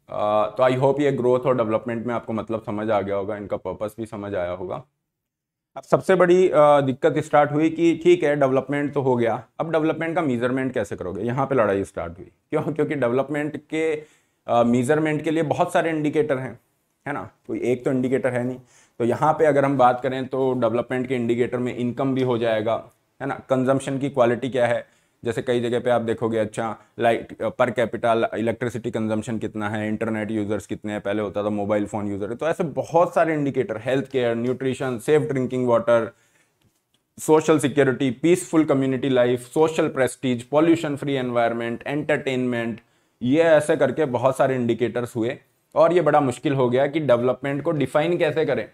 आ, तो आई होप ये ग्रोथ और डेवलपमेंट में आपको मतलब समझ आ गया होगा इनका पर्पस भी समझ आया होगा अब सबसे बड़ी दिक्कत स्टार्ट हुई कि ठीक है डेवलपमेंट तो हो गया अब डेवलपमेंट का मीज़रमेंट कैसे करोगे यहाँ पे लड़ाई स्टार्ट हुई क्यों क्योंकि डेवलपमेंट के मीज़रमेंट के लिए बहुत सारे इंडिकेटर हैं है ना कोई एक तो इंडिकेटर है नहीं तो यहाँ पे अगर हम बात करें तो डेवलपमेंट के इंडिकेटर में इनकम भी हो जाएगा है ना कंजम्पशन की क्वालिटी क्या है जैसे कई जगह पे आप देखोगे अच्छा लाइक पर कैपिटल इलेक्ट्रिसिटी कंजम्पशन कितना है इंटरनेट यूज़र्स कितने हैं पहले होता था मोबाइल फ़ोन यूज़र तो ऐसे बहुत सारे indicator health care nutrition safe drinking water social security peaceful community life social prestige pollution free environment entertainment ये ऐसे करके बहुत सारे इंडिकेटर्स हुए और ये बड़ा मुश्किल हो गया कि डेवलपमेंट को डिफाइन कैसे करें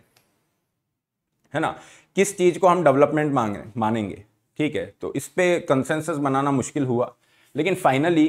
है ना किस चीज़ को हम डेवलपमेंट मांग मानेंगे ठीक है तो इस पर कंसेंसस बनाना मुश्किल हुआ लेकिन फाइनली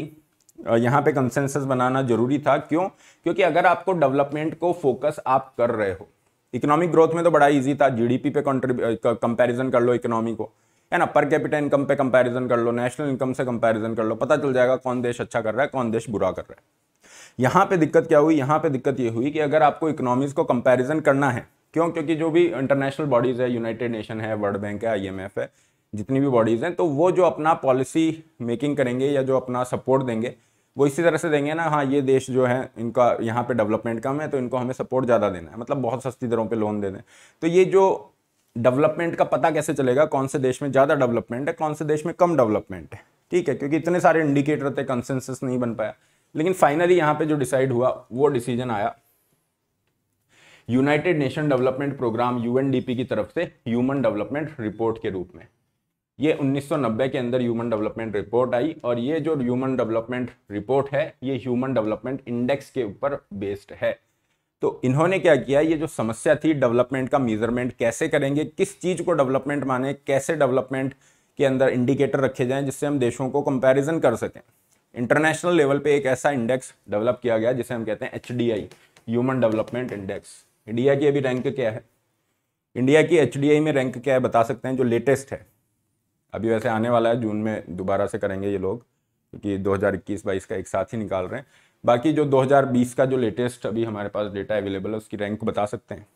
यहाँ पे कंसेंसस बनाना जरूरी था क्यों क्योंकि अगर आपको डेवलपमेंट को फोकस आप कर रहे हो इकोनॉमिक ग्रोथ में तो बड़ा इजी था जीडीपी पे कंपैरिजन कर लो इकोनॉमी को है ना पर कैपिटल इनकम पे कंपैरिजन कर लो नेशनल इनकम से कंपैरिजन कर लो पता चल जाएगा कौन देश अच्छा कर रहा है कौन देश बुरा कर रहा है यहाँ पे दिक्कत क्या हुई यहाँ पे दिक्कत ये हुई कि अगर आपको इकोनॉमीज को कंपैरिजन करना है क्यों क्योंकि जो भी इंटरनेशनल बॉडीज़ है यूनाइटेड नेशन है वर्ल्ड बैंक है आईएमएफ है जितनी भी बॉडीज़ हैं तो वो जो अपना पॉलिसी मेकिंग करेंगे या जो अपना सपोर्ट देंगे वो इसी तरह से देंगे ना हाँ ये देश जो है इनका यहाँ पे डेवलपमेंट कम है तो इनको हमें सपोर्ट ज़्यादा देना है मतलब बहुत सस्ती दरों पे लोन दे दें तो ये जो डेवलपमेंट का पता कैसे चलेगा कौन से देश में ज़्यादा डेवलपमेंट है कौन से देश में कम डेवलपमेंट है ठीक है क्योंकि इतने सारे इंडिकेटर थे कंसेंसस नहीं बन पाया लेकिन फाइनली यहाँ पे जो डिसाइड हुआ वो डिसीजन आया United Nation Development Programme UNDP की तरफ से ह्यूमन डेवलपमेंट रिपोर्ट के रूप में ये 1990 के अंदर ह्यूमन डेवलपमेंट रिपोर्ट आई और ये जो ह्यूमन डेवलपमेंट रिपोर्ट है ये ह्यूमन डेवलपमेंट इंडेक्स के ऊपर बेस्ड है तो इन्होंने क्या किया ये जो समस्या थी डेवलपमेंट का मेजरमेंट कैसे करेंगे किस चीज़ को डेवलपमेंट माने कैसे डेवलपमेंट के अंदर इंडिकेटर रखे जाए जिससे हम देशों को कंपेरिजन कर सकें इंटरनेशनल लेवल पे एक ऐसा इंडेक्स डेवलप किया गया जिसे हम कहते हैं H Human development Index India की अभी रैंक क्या है इंडिया की एच में रैंक क्या है बता सकते हैं जो लेटेस्ट है अभी वैसे आने वाला है जून में दोबारा से करेंगे ये लोग क्योंकि 2021-22 का एक साथ ही निकाल रहे हैं बाकी जो 2020 का जो लेटेस्ट अभी हमारे पास डेटा अवेलेबल है उसकी रैंक बता सकते हैं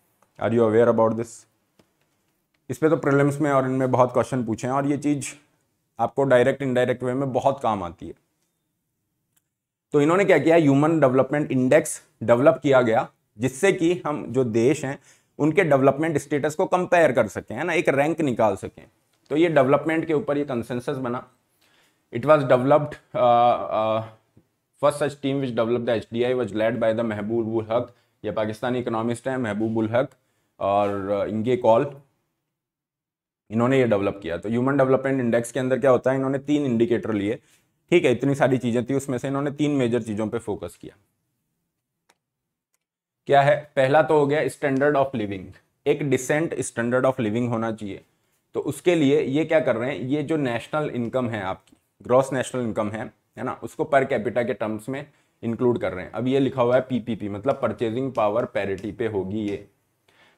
are you aware about this इस पर तो प्रॉब्लम्स में और इनमें बहुत क्वेश्चन पूछे हैं और ये चीज़ आपको डायरेक्ट इनडायरेक्ट वे में बहुत काम आती है तो इन्होंने क्या किया ह्यूमन डेवलपमेंट इंडेक्स डेवलप किया गया जिससे कि हम जो देश हैं उनके डेवलपमेंट स्टेटस को कंपेयर कर सकें है ना एक रैंक निकाल सकें तो ये डेवलपमेंट के ऊपर ये कंसेंसस बना it was developed first such team which develop the H D I was led by the ul Haq ये पाकिस्तानी इकोनॉमिस्ट हैं महबूबुल हक और uh, इनके कॉल इन्होंने ये डेवलप किया तो ह्यूमन डेवलपमेंट इंडेक्स के अंदर क्या होता है इन्होंने तीन इंडिकेटर लिए ठीक है इतनी सारी चीज़ें थी उसमें से इन्होंने तीन मेजर चीज़ों पे फोकस किया क्या है पहला तो हो गया स्टैंडर्ड ऑफ लिविंग एक डिसेंट स्टैंडर्ड ऑफ लिविंग होना चाहिए तो उसके लिए ये क्या कर रहे हैं ये जो नेशनल इनकम है आपकी ग्रॉस नेशनल इनकम है है ना उसको पर कैपिटा के टर्म्स में इंक्लूड कर रहे हैं अब ये लिखा हुआ है पीपीपी मतलब परचेजिंग पावर पैरिटी पे होगी ये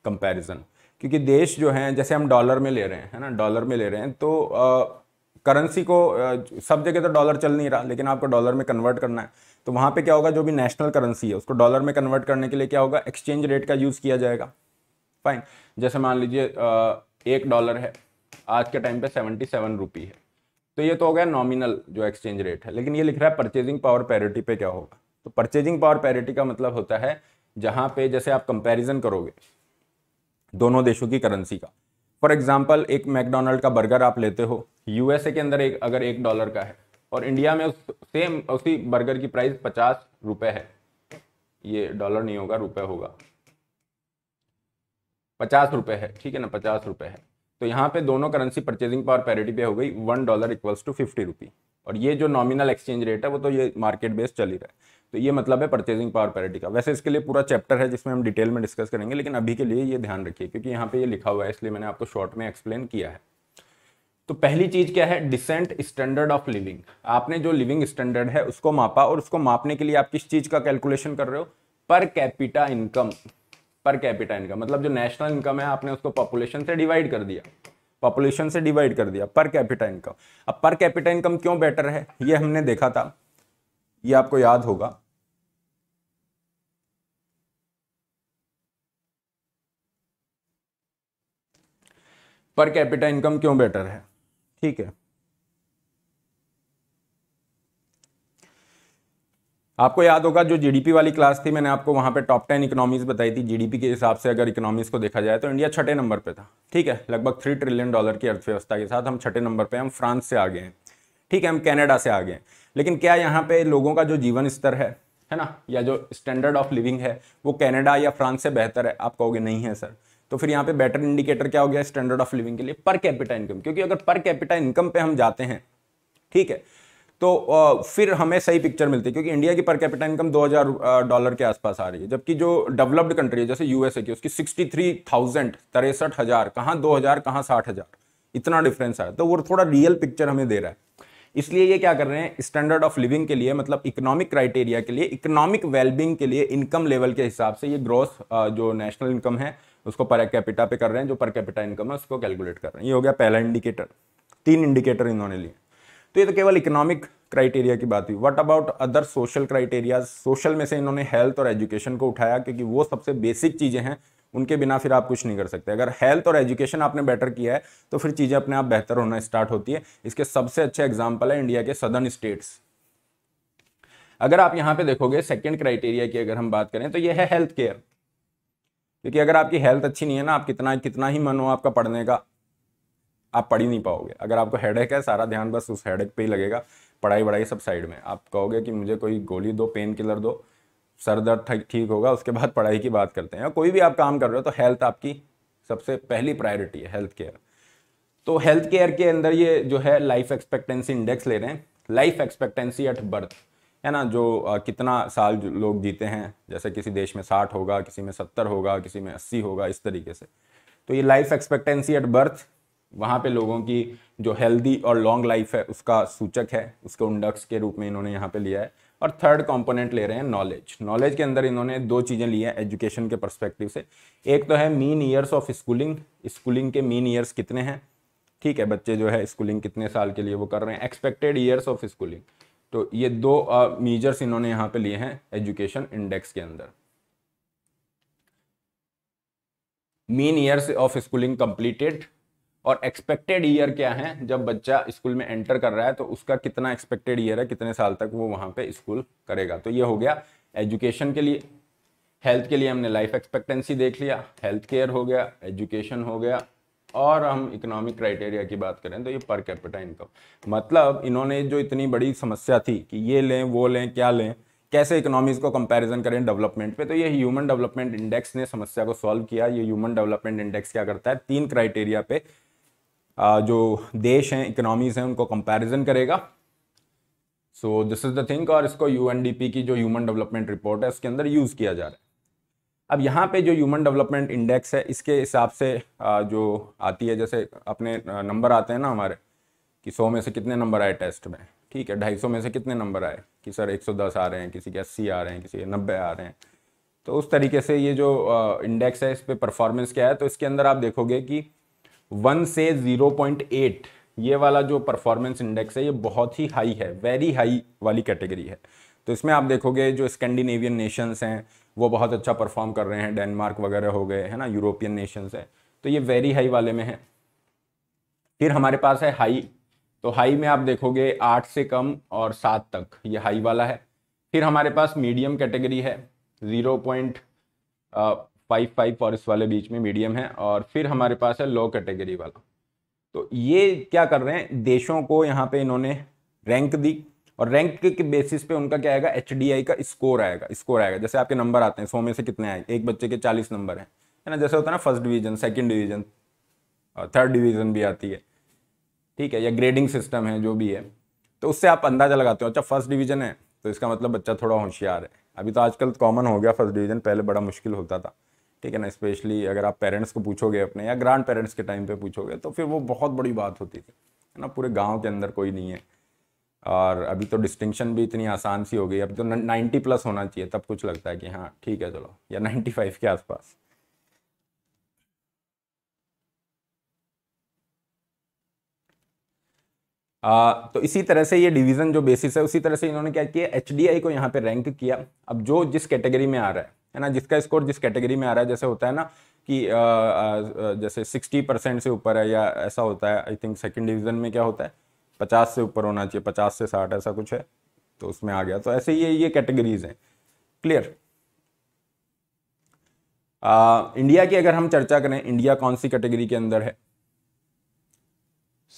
कंपैरिजन क्योंकि देश जो हैं जैसे हम डॉलर में ले रहे हैं है ना डॉलर में ले रहे हैं तो करेंसी को आ, सब जगह तो डॉलर चल नहीं रहा लेकिन आपको डॉलर में कन्वर्ट करना है तो वहाँ पे क्या होगा जो भी नेशनल करेंसी है उसको डॉलर में कन्वर्ट करने के लिए क्या होगा एक्सचेंज रेट का यूज़ किया जाएगा फाइन जैसे मान लीजिए एक डॉलर है आज के टाइम पे सेवेंटी सेवन रुपी है तो ये तो हो गया नॉमिनल जो एक्सचेंज रेट है लेकिन ये लिख रहा है परचेजिंग पावर पैरिटी पे क्या होगा तो परचेजिंग पावर पैरिटी का मतलब होता है जहाँ पे जैसे आप कंपैरिजन करोगे दोनों देशों की करेंसी का फॉर एग्जाम्पल एक मैकडोनल्ड का बर्गर आप लेते हो यूएसए के अंदर एक अगर एक डॉलर का है और इंडिया में उस सेम उसी बर्गर की प्राइस पचास रुपये है ये डॉलर नहीं होगा रुपये होगा पचास रुपये है ठीक है ना पचास रुपये है तो यहाँ पे दोनों करेंसी परचेजिंग पावर पैरिटी पे हो गई one dollar equals to fifty rupee और ये जो नॉमिनल एक्सचेंज रेट है वो तो ये मार्केट बेस्ड चल ही रहा है तो ये मतलब है परचेजिंग पावर पैरिटी का वैसे इसके लिए पूरा चैप्टर है जिसमें हम डिटेल में डिस्कस करेंगे लेकिन अभी के लिए ये ध्यान रखिए क्योंकि यहाँ पे ये लिखा हुआ है इसलिए मैंने आपको शॉर्ट में एक्सप्लेन किया है तो पहली चीज क्या है डिसेंट स्टैंडर्ड ऑफ लिविंग आपने जो लिविंग स्टैंडर्ड है उसको मापा और उसको मापने के लिए आप किस चीज का कैलकुलेशन कर रहे हो per capita income per capita income मतलब जो नेशनल इनकम है आपने उसको पॉपुलेशन से डिवाइड कर दिया पॉपुलेशन से डिवाइड कर दिया पर कैपिटा इनकम अब पर कैपिटा इनकम क्यों बेटर है ये हमने देखा था ये आपको याद होगा पर कैपिटा इनकम क्यों बेटर है ठीक है आपको याद होगा जो जीडीपी वाली क्लास थी मैंने आपको वहाँ पे टॉप टेन इकोनॉमीज बताई थी जीडीपी के हिसाब से अगर इकोनॉमीज को देखा जाए तो इंडिया छठे नंबर पे था ठीक है लगभग थ्री ट्रिलियन डॉलर की अर्थव्यवस्था के साथ हम छठे नंबर पे हम फ्रांस से आगे हैं ठीक है हम कैनेडा से आगे हैं लेकिन क्या यहाँ पे लोगों का जो जीवन स्तर है है ना या जो स्टैंडर्ड ऑफ लिविंग है वो कैनेडा या फ्रांस से बेहतर है आप कहोगे नहीं है सर तो फिर यहाँ पे बेटर इंडिकेटर क्या हो गया स्टैंडर्ड ऑफ लिविंग के लिए पर कैपिटा इनकम क्योंकि अगर पर कैपिटा इनकम पे हम जाते हैं ठीक है तो फिर हमें सही पिक्चर मिलती है क्योंकि इंडिया की पर कैपिटल इनकम 2000 डॉलर के आसपास आ रही है जबकि जो डेवलप्ड कंट्री है जैसे यूएसए की उसकी सिक्सटी थ्री थाउजेंड तिरसठ हज़ार कहाँ दो हज़ार कहाँ साठ हज़ार इतना डिफरेंस आया तो वो थोड़ा रियल पिक्चर हमें दे रहा है इसलिए ये क्या कर रहे हैं स्टैंडर्ड ऑफ लिविंग के लिए मतलब इकोनॉमिक क्राइटेरिया के लिए इकोनॉमिक वेलबिंग के लिए इनकम लेवल के हिसाब से ये ग्रोथ जो नेशनल इनकम है उसको पर कैपिटा पे कर रहे हैं जो पर कैपिटा इनकम है उसको कैलकुलेट कर रहे हैं ये हो गया पहला इंडिकेटर तीन इंडिकेटर इन्होंने लिए तो ये तो केवल इकोनॉमिक क्राइटेरिया की बात हुई what about other social criterias social में से इन्होंने हेल्थ और एजुकेशन को उठाया क्योंकि वो सबसे बेसिक चीज़ें हैं उनके बिना फिर आप कुछ नहीं कर सकते अगर हेल्थ और एजुकेशन आपने बेटर किया है तो फिर चीज़ें अपने आप बेहतर होना स्टार्ट होती है इसके सबसे अच्छे एग्जाम्पल है इंडिया के सदर्न स्टेट्स अगर आप यहाँ पे देखोगे सेकंड क्राइटेरिया की अगर हम बात करें तो ये है हेल्थ केयर क्योंकि अगर आपकी हेल्थ अच्छी नहीं है ना आप कितना कितना ही मन हो आपका पढ़ने का आप पढ़ ही नहीं पाओगे अगर आपको हेडेक है सारा ध्यान बस उस हेडेक पे ही लगेगा पढ़ाई वढ़ाई सब साइड में आप कहोगे कि मुझे कोई गोली दो पेन किलर दो सर दर्द ठीक होगा उसके बाद पढ़ाई की बात करते हैं कोई भी आप काम कर रहे हो तो हेल्थ आपकी सबसे पहली प्रायोरिटी है हेल्थ केयर तो हेल्थ केयर के अंदर ये जो है लाइफ एक्सपेक्टेंसी इंडेक्स ले रहे हैं लाइफ एक्सपेक्टेंसी एट बर्थ है ना जो आ, कितना साल जो लोग जीते हैं जैसे किसी देश में साठ होगा किसी में सत्तर होगा किसी में अस्सी होगा इस तरीके से तो ये लाइफ एक्सपेक्टेंसी एट बर्थ वहाँ पे लोगों की जो हेल्दी और लॉन्ग लाइफ है उसका सूचक है उसके इंडक्स के रूप में इन्होंने यहाँ पे लिया है और थर्ड कंपोनेंट ले रहे हैं नॉलेज नॉलेज के अंदर इन्होंने दो चीज़ें ली हैं एजुकेशन के परस्पेक्टिव से एक तो है mean years of schooling schooling के मीन ईयर्स कितने हैं ठीक है बच्चे जो है स्कूलिंग कितने साल के लिए वो कर रहे हैं एक्सपेक्टेड ईयर्स ऑफ स्कूलिंग तो ये दो मेजर्स uh, इन्होंने यहाँ पे लिए हैं एजुकेशन इंडेक्स के अंदर mean years of schooling completed और एक्सपेक्टेड ईयर क्या है जब बच्चा स्कूल में एंटर कर रहा है तो उसका कितना एक्सपेक्टेड ईयर है कितने साल तक वो वहाँ पे स्कूल करेगा तो ये हो गया एजुकेशन के लिए हेल्थ के लिए हमने लाइफ एक्सपेक्टेंसी देख लिया हेल्थ केयर हो गया एजुकेशन हो गया और हम इकोनॉमिक क्राइटेरिया की बात करें तो ये पर कैपिटा इनकम मतलब इन्होंने जो इतनी बड़ी समस्या थी कि ये लें वो लें क्या लें कैसे इकोनॉमीज को कंपैरिजन करें डेवलपमेंट पे तो ये ह्यूमन डेवलपमेंट इंडेक्स ने समस्या को सॉल्व किया ये ह्यूमन डेवलपमेंट इंडेक्स क्या करता है तीन क्राइटेरिया पे जो देश हैं इकोनॉमीज़ हैं उनको कंपैरिजन करेगा so this is the thing और इसको यू की जो ह्यूमन डेवलपमेंट रिपोर्ट है उसके अंदर यूज़ किया जा रहा है अब यहाँ पे जो ह्यूमन डेवलपमेंट इंडेक्स है इसके हिसाब से जो आती है जैसे अपने नंबर आते हैं ना हमारे कि सौ में से कितने नंबर आए टेस्ट में ठीक है ढाई सौ में से कितने नंबर आए कि सर एक आ रहे हैं किसी के अस्सी आ रहे हैं किसी के नब्बे आ रहे हैं तो उस तरीके से ये जो इंडेक्स है इस पर परफॉर्मेंस क्या है तो इसके अंदर आप देखोगे कि वन से जीरो पॉइंट एट ये वाला जो परफॉर्मेंस इंडेक्स है ये बहुत ही हाई है वेरी हाई वाली कैटेगरी है तो इसमें आप देखोगे जो स्कैंडिनेवियन नेशंस हैं वो बहुत अच्छा परफॉर्म कर रहे हैं डेनमार्क वगैरह हो गए है ना यूरोपियन नेशंस है तो ये वेरी हाई वाले में है फिर हमारे पास है हाई तो हाई में आप देखोगे आठ से कम और सात तक ये हाई वाला है फिर हमारे पास मीडियम कैटेगरी है ज़ीरो पॉइंट फाइव फाइव और इस वाले बीच में मीडियम है और फिर हमारे पास है लो कैटेगरी वाला तो ये क्या कर रहे हैं देशों को यहाँ पे इन्होंने रैंक दी और रैंक के बेसिस पे उनका क्या आएगा एच का स्कोर आएगा स्कोर आएगा जैसे आपके नंबर आते हैं सौ में से कितने आए एक बच्चे के चालीस नंबर हैं है ना जैसे होता है ना first division second division third division भी आती है ठीक है या ग्रेडिंग सिस्टम है जो भी है तो उससे आप अंदाजा लगाते हो अच्छा फर्स्ट डिवीजन है तो इसका मतलब बच्चा थोड़ा होशियार है अभी तो आजकल कॉमन हो गया फर्स्ट डिवीजन पहले बड़ा मुश्किल होता था ठीक है ना स्पेशली अगर आप पेरेंट्स को पूछोगे अपने या ग्रांड पेरेंट्स के टाइम पे पूछोगे तो फिर वो बहुत बड़ी बात होती थी है ना पूरे गांव के अंदर कोई नहीं है और अभी तो डिस्टिंक्शन भी इतनी आसान सी हो गई अभी तो नाइन्टी प्लस होना चाहिए तब कुछ लगता है कि हाँ ठीक है चलो या नाइन्टी फाइव के आसपास आ, तो इसी तरह से ये डिवीज़न जो बेसिस है उसी तरह से इन्होंने क्या किया एच को यहाँ पे रैंक किया अब जो जिस कैटेगरी में आ रहा है है ना जिसका स्कोर जिस कैटेगरी में आ रहा है जैसे होता है ना कि आ, आ, जैसे सिक्सटी परसेंट से ऊपर है या ऐसा होता है आई थिंक सेकेंड डिवीजन में क्या होता है पचास से ऊपर होना चाहिए पचास से साठ ऐसा कुछ है तो उसमें आ गया तो ऐसे ये ये कैटेगरीज हैं क्लियर इंडिया की अगर हम चर्चा करें इंडिया कौन सी कैटेगरी के अंदर है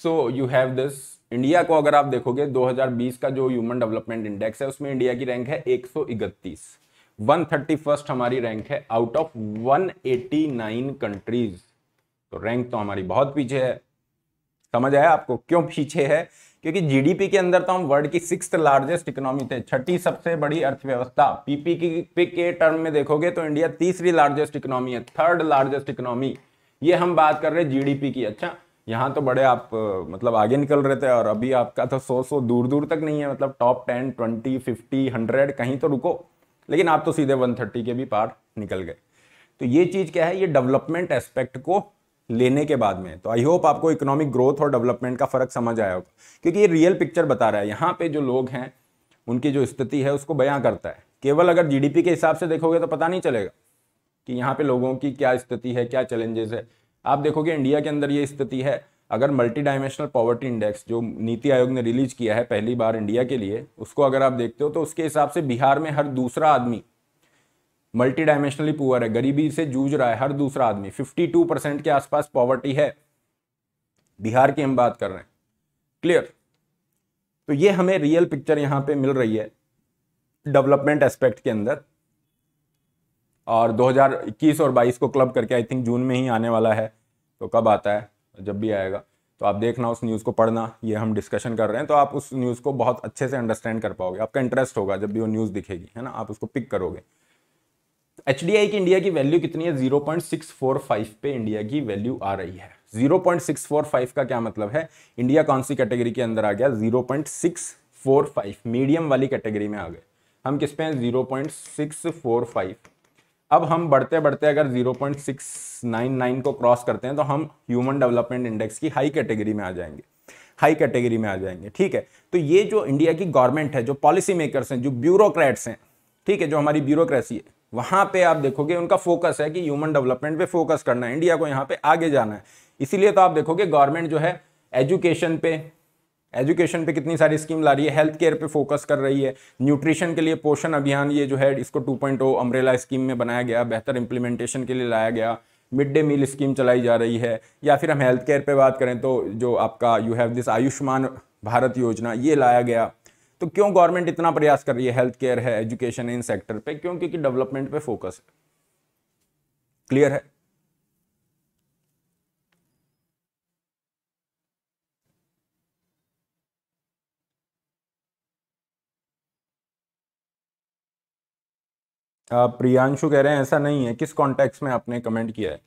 so you have this India को अगर आप देखोगे 2020 का जो ह्यूमन डेवलपमेंट इंडेक्स है उसमें इंडिया की रैंक है एक वन फर्स्ट हमारी रैंक है out of one eighty nine countries तो रैंक तो हमारी बहुत पीछे है समझ आया आपको क्यों पीछे है क्योंकि जीडीपी के अंदर तो हम वर्ल्ड की सिक्स लार्जेस्ट इकोनॉमी थे छठी सबसे बड़ी अर्थव्यवस्था पीपी की पी के टर्म में देखोगे तो इंडिया तीसरी लार्जेस्ट इकोनॉमी है थर्ड लार्जेस्ट इकोनॉमी ये हम बात कर रहे हैं जीडीपी की अच्छा यहाँ तो बड़े आप मतलब आगे निकल रहे थे और अभी आपका तो सौ सौ दूर दूर तक नहीं है मतलब top ten twenty fifty hundred कहीं तो रुको लेकिन आप तो सीधे 130 के भी पार निकल गए तो ये चीज़ क्या है ये डेवलपमेंट एस्पेक्ट को लेने के बाद में तो आई होप आपको इकोनॉमिक ग्रोथ और डेवलपमेंट का फ़र्क समझ आया होगा क्योंकि ये रियल पिक्चर बता रहा है यहाँ पे जो लोग हैं उनकी जो स्थिति है उसको बयां करता है केवल अगर जीडीपी के हिसाब से देखोगे तो पता नहीं चलेगा कि यहाँ पे लोगों की क्या स्थिति है क्या चैलेंजेस है आप देखोगे इंडिया के अंदर ये स्थिति है अगर मल्टी डायमेंशनल पॉवर्टी इंडेक्स जो नीति आयोग ने रिलीज किया है पहली बार इंडिया के लिए उसको अगर आप देखते हो तो उसके हिसाब से बिहार में हर दूसरा आदमी मल्टी डायमेंशनली पुअर है गरीबी से जूझ रहा है हर दूसरा आदमी 52 परसेंट के आसपास पॉवर्टी है बिहार की हम बात कर रहे हैं क्लियर तो ये हमें रियल पिक्चर यहाँ पे मिल रही है डेवलपमेंट एस्पेक्ट के अंदर और 2021 और 22 को क्लब करके आई थिंक जून में ही आने वाला है तो कब आता है जब भी आएगा तो आप देखना उस न्यूज़ को पढ़ना ये हम डिस्कशन कर रहे हैं तो आप उस न्यूज़ को बहुत अच्छे से अंडरस्टैंड कर पाओगे आपका इंटरेस्ट होगा जब भी वो न्यूज़ दिखेगी है ना आप उसको पिक करोगे एच डी आई की इंडिया की वैल्यू कितनी है zero point six four five पे इंडिया की वैल्यू आ रही है zero point six four five का क्या मतलब है इंडिया कौन सी कैटेगरी के अंदर आ गया zero point six four five medium वाली कैटेगरी में आ गए हम किस पे हैं zero point six four five अब हम बढ़ते बढ़ते अगर 0.699 को क्रॉस करते हैं तो हम ह्यूमन डेवलपमेंट इंडेक्स की हाई कैटेगरी में आ जाएंगे हाई कैटेगरी में आ जाएंगे ठीक है तो ये जो इंडिया की गवर्नमेंट है जो पॉलिसी मेकर्स हैं जो ब्यूरोक्रेट्स हैं ठीक है जो हमारी ब्यूरोक्रेसी है वहां पे आप देखोगे उनका फोकस है कि ह्यूमन डेवलपमेंट पे फोकस करना है इंडिया को यहाँ पे आगे जाना है इसीलिए तो आप देखोगे गवर्नमेंट जो है एजुकेशन पे एजुकेशन पे कितनी सारी स्कीम ला रही है हेल्थ केयर पे फोकस कर रही है न्यूट्रिशन के लिए पोषण अभियान ये जो है इसको 2.0 अम्ब्रेला स्कीम में बनाया गया बेहतर इम्प्लीमेंटेशन के लिए लाया गया मिड डे मील स्कीम चलाई जा रही है या फिर हम हेल्थ केयर पे बात करें तो जो आपका you have this Ayushman Bharat Yojana ये लाया गया तो क्यों गवर्नमेंट इतना प्रयास कर रही है हेल्थ केयर है एजुकेशन है इन सेक्टर पे क्यों क्योंकि डेवलपमेंट पे फोकस है क्लियर है प्रियांशु कह रहे हैं ऐसा नहीं है किस कॉन्टेक्स में आपने कमेंट किया है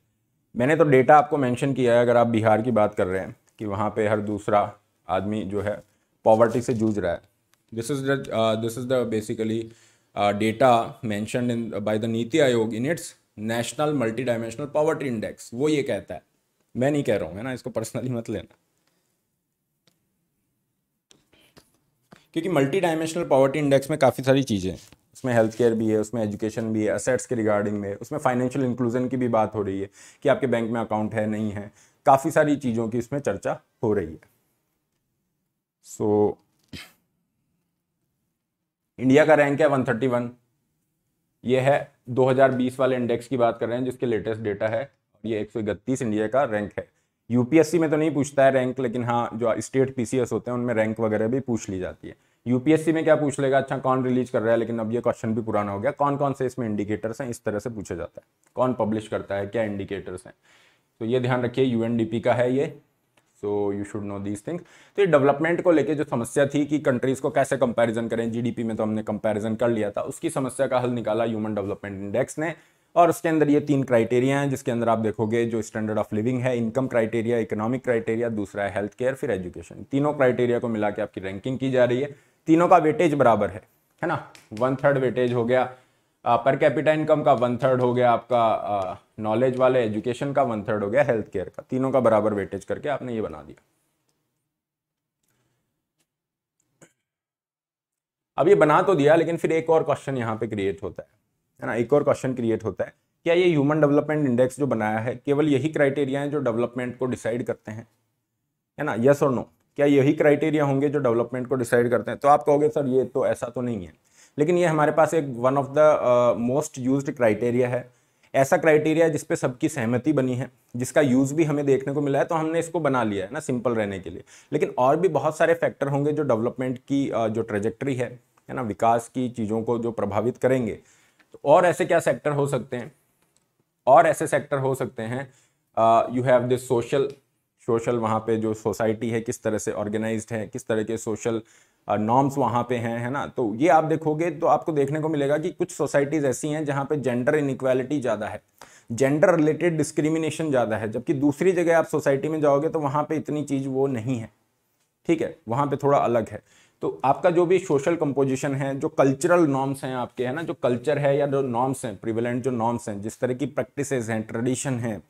मैंने तो डेटा आपको मेंशन किया है अगर आप बिहार की बात कर रहे हैं कि वहाँ पे हर दूसरा आदमी जो है पॉवर्टी से जूझ रहा है this is this is the basically data mention in by the NITI Aayog in its national multi dimensional poverty index वो ये कहता है मैं नहीं कह रहा हूँ है ना इसको पर्सनली मत लेना क्योंकि मल्टी डायमेंशनल पॉवर्टी इंडेक्स में काफ़ी सारी चीज़ें हैं उसमें हेल्थ केयर भी है उसमें एजुकेशन भी है असेट्स के रिगार्डिंग में उसमें फाइनेंशियल इंक्लूजन की भी बात हो रही है कि आपके बैंक में अकाउंट है नहीं है काफ़ी सारी चीज़ों की इसमें चर्चा हो रही है सो so, इंडिया का रैंक है 131 ये है 2020 वाले इंडेक्स की बात कर रहे हैं जिसके लेटेस्ट डेटा है ये एक इंडिया का रैंक है यूपीएससी में तो नहीं पूछता है रैंक लेकिन हाँ जो स्टेट पीसीएस होते हैं उनमें रैंक वगैरह भी पूछ ली जाती है यूपीएससी में क्या पूछ लेगा अच्छा कौन रिलीज कर रहा है लेकिन अब ये क्वेश्चन भी पुराना हो गया कौन कौन से इसमें इंडिकेटर्स हैं इस तरह से पूछा जाता है कौन पब्लिश करता है क्या इंडिकेटर्स हैं तो ये ध्यान रखिए यूएनडीपी का है ये so you should know these things तो ये डेवलपमेंट को लेके जो समस्या थी कि कंट्रीज को कैसे कंपैरिजन करें जीडीपी में तो हमने कंपैरिजन कर लिया था उसकी समस्या का हल निकाला ह्यूमन डेवलपमेंट इंडेक्स ने और उसके अंदर ये तीन क्राइटेरिया हैं जिसके अंदर आप देखोगे जो स्टैंडर्ड ऑफ लिविंग है इनकम क्राइटेरिया इकोनॉमिक क्राइटेरिया दूसरा है हेल्थ केयर फिर एजुकेशन तीनों क्राइटेरिया को मिला के आपकी रैंकिंग की जा रही है तीनों का वेटेज बराबर है है ना वन थर्ड वेटेज हो गया पर कैपिटा इनकम का वन थर्ड हो गया आपका नॉलेज वाले एजुकेशन का वन थर्ड हो गया हेल्थ केयर का तीनों का बराबर वेटेज करके आपने ये बना दिया अब ये बना तो दिया लेकिन फिर एक और क्वेश्चन यहाँ पे क्रिएट होता है है ना एक और क्वेश्चन क्रिएट होता है क्या ये ह्यूमन डेवलपमेंट इंडेक्स जो बनाया है केवल यही क्राइटेरिया है जो डेवलपमेंट को डिसाइड करते हैं है ना यस और नो क्या यही क्राइटेरिया होंगे जो डेवलपमेंट को डिसाइड करते हैं तो आप कहोगे सर ये तो ऐसा तो नहीं है लेकिन ये हमारे पास एक one of the most use criteria है ऐसा क्राइटेरिया जिस पे सबकी सहमति बनी है जिसका यूज़ भी हमें देखने को मिला है तो हमने इसको बना लिया है ना सिंपल रहने के लिए लेकिन और भी बहुत सारे फैक्टर होंगे जो डेवलपमेंट की जो ट्रेजेक्ट्री है है ना विकास की चीज़ों को जो प्रभावित करेंगे तो और ऐसे क्या सेक्टर हो सकते हैं और ऐसे सेक्टर हो सकते हैं you have this social social वहाँ पे जो सोसाइटी है किस तरह से ऑर्गेनाइज है किस तरह के सोशल नॉर्म्स वहाँ पे हैं है ना तो ये आप देखोगे तो आपको देखने को मिलेगा कि कुछ सोसाइटीज़ ऐसी हैं जहाँ पे जेंडर इनक्वालिटी ज़्यादा है जेंडर रिलेटेड डिस्क्रिमिनेशन ज़्यादा है जबकि दूसरी जगह आप सोसाइटी में जाओगे तो वहाँ पर इतनी चीज़ वो नहीं है ठीक है वहाँ पर थोड़ा अलग है तो आपका जो भी सोशल कंपोजिशन है जो कल्चरल नॉर्म्स हैं आपके है ना जो कल्चर है या जो नॉर्म्स हैं प्रिवेलेंट जो नॉर्म्स हैं जिस तरह की प्रैक्टिसेस हैं ट्रेडिशन हैं